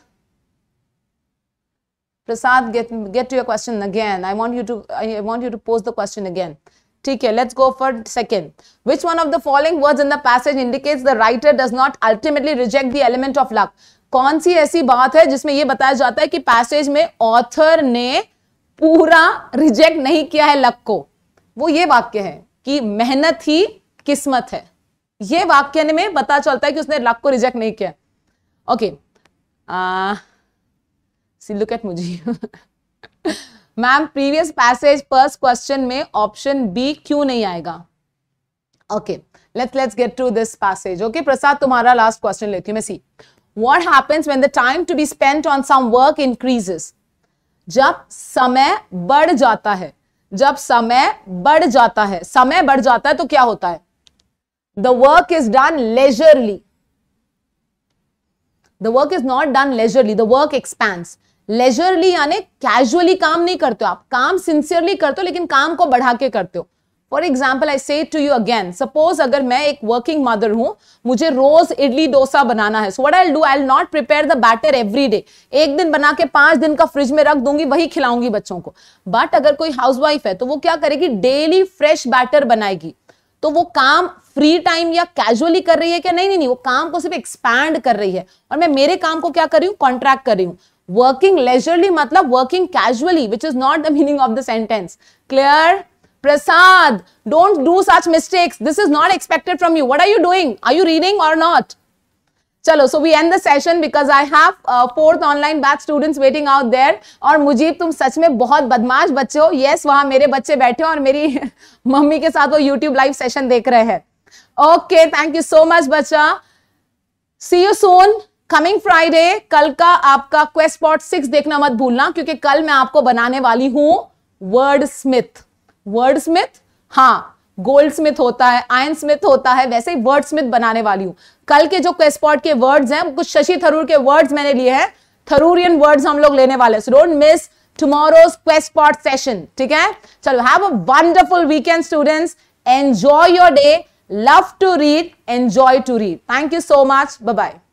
Prasad get get your question again I want you to I want you to post the question again ठीक है let's go for second which one of the following word in the passage indicate the writer does not ultimately reject the element of luck कौन सी ऐसी बात है जिसमें यह बताया जाता है कि पैसेज में ऑथर ने पूरा रिजेक्ट नहीं किया है लक को वो ये वाक्य है कि मेहनत ही किस्मत है ये वाक्य में पता चलता है कि उसने लक को रिजेक्ट नहीं किया okay Uh, see, look ma'am previous passage first question में ऑप्शन बी क्यों नहीं आएगा okay let's let's get to this passage okay Prasad तुम्हारा लास्ट क्वेश्चन लेती हूँ मैं see what happens when the time to be spent on some work increases जब समय बढ़ जाता है जब समय बढ़ जाता है समय बढ़ जाता है तो क्या होता है the work is done leisurely the work is not done leisurely the work expand leisurely यानी कैजुअली काम नहीं करते हो आप काम सिंसियरली करते हो लेकिन काम को बढ़ा के करते हो फॉर एग्जाम्पल आई से टू यू अगेन सपोज अगर मैं एक वर्किंग मदर हूं मुझे रोज इडली डोसा बनाना है so what I do I not prepare the batter every day एक दिन बना के पांच दिन का फ्रिज में रख दूंगी वही खिलाऊंगी बच्चों को बट अगर कोई हाउस वाइफ है तो वो क्या करेगी डेली फ्रेश बैटर बनाएगी तो वो काम फ्री टाइम या कैजुअली कर रही है क्या नहीं नहीं नहीं वो काम को सिर्फ एक्सपैंड कर रही है और मैं मेरे काम को क्या कर रही हूँ कॉन्ट्रैक्ट कर रही हूँ वर्किंग लेजरली मतलब working casually which is not the meaning of the sentence clear Prasad don't do such mistakes this is not expected from you what are you doing are you reading or not चलो so we end the session because I have fourth online batch students waiting out there और मुजीब तुम सच में बहुत बदमाश बच्चे हो yes yes, वहां मेरे बच्चे बैठे हो और मेरी मम्मी के साथ वो यूट्यूब लाइव सेशन देख रहे हैं okay thank you so much बच्चा see you soon coming Friday कल का आपका क्वेस्ट पॉट सिक्स देखना मत भूलना क्योंकि कल मैं आपको बनाने वाली हूं वर्ड स्मिथ वर्ड स्मिथ हाँ गोल्ड स्मिथ होता है आयन स्मिथ होता है वैसे ही वर्ड स्मिथ बनाने वाली हूं कल के जो क्वेस्पॉट के वर्ड्स हैं कुछ शशि थरूर के वर्ड्स मैंने लिए हैं थरूरियन वर्ड्स हम लोग लेने वाले सो डोंट मिस टुमारोज क्वेस्पॉट सेशन ठीक है चलो have a wonderful weekend students enjoy your day love to read enjoy to read thank you so much bye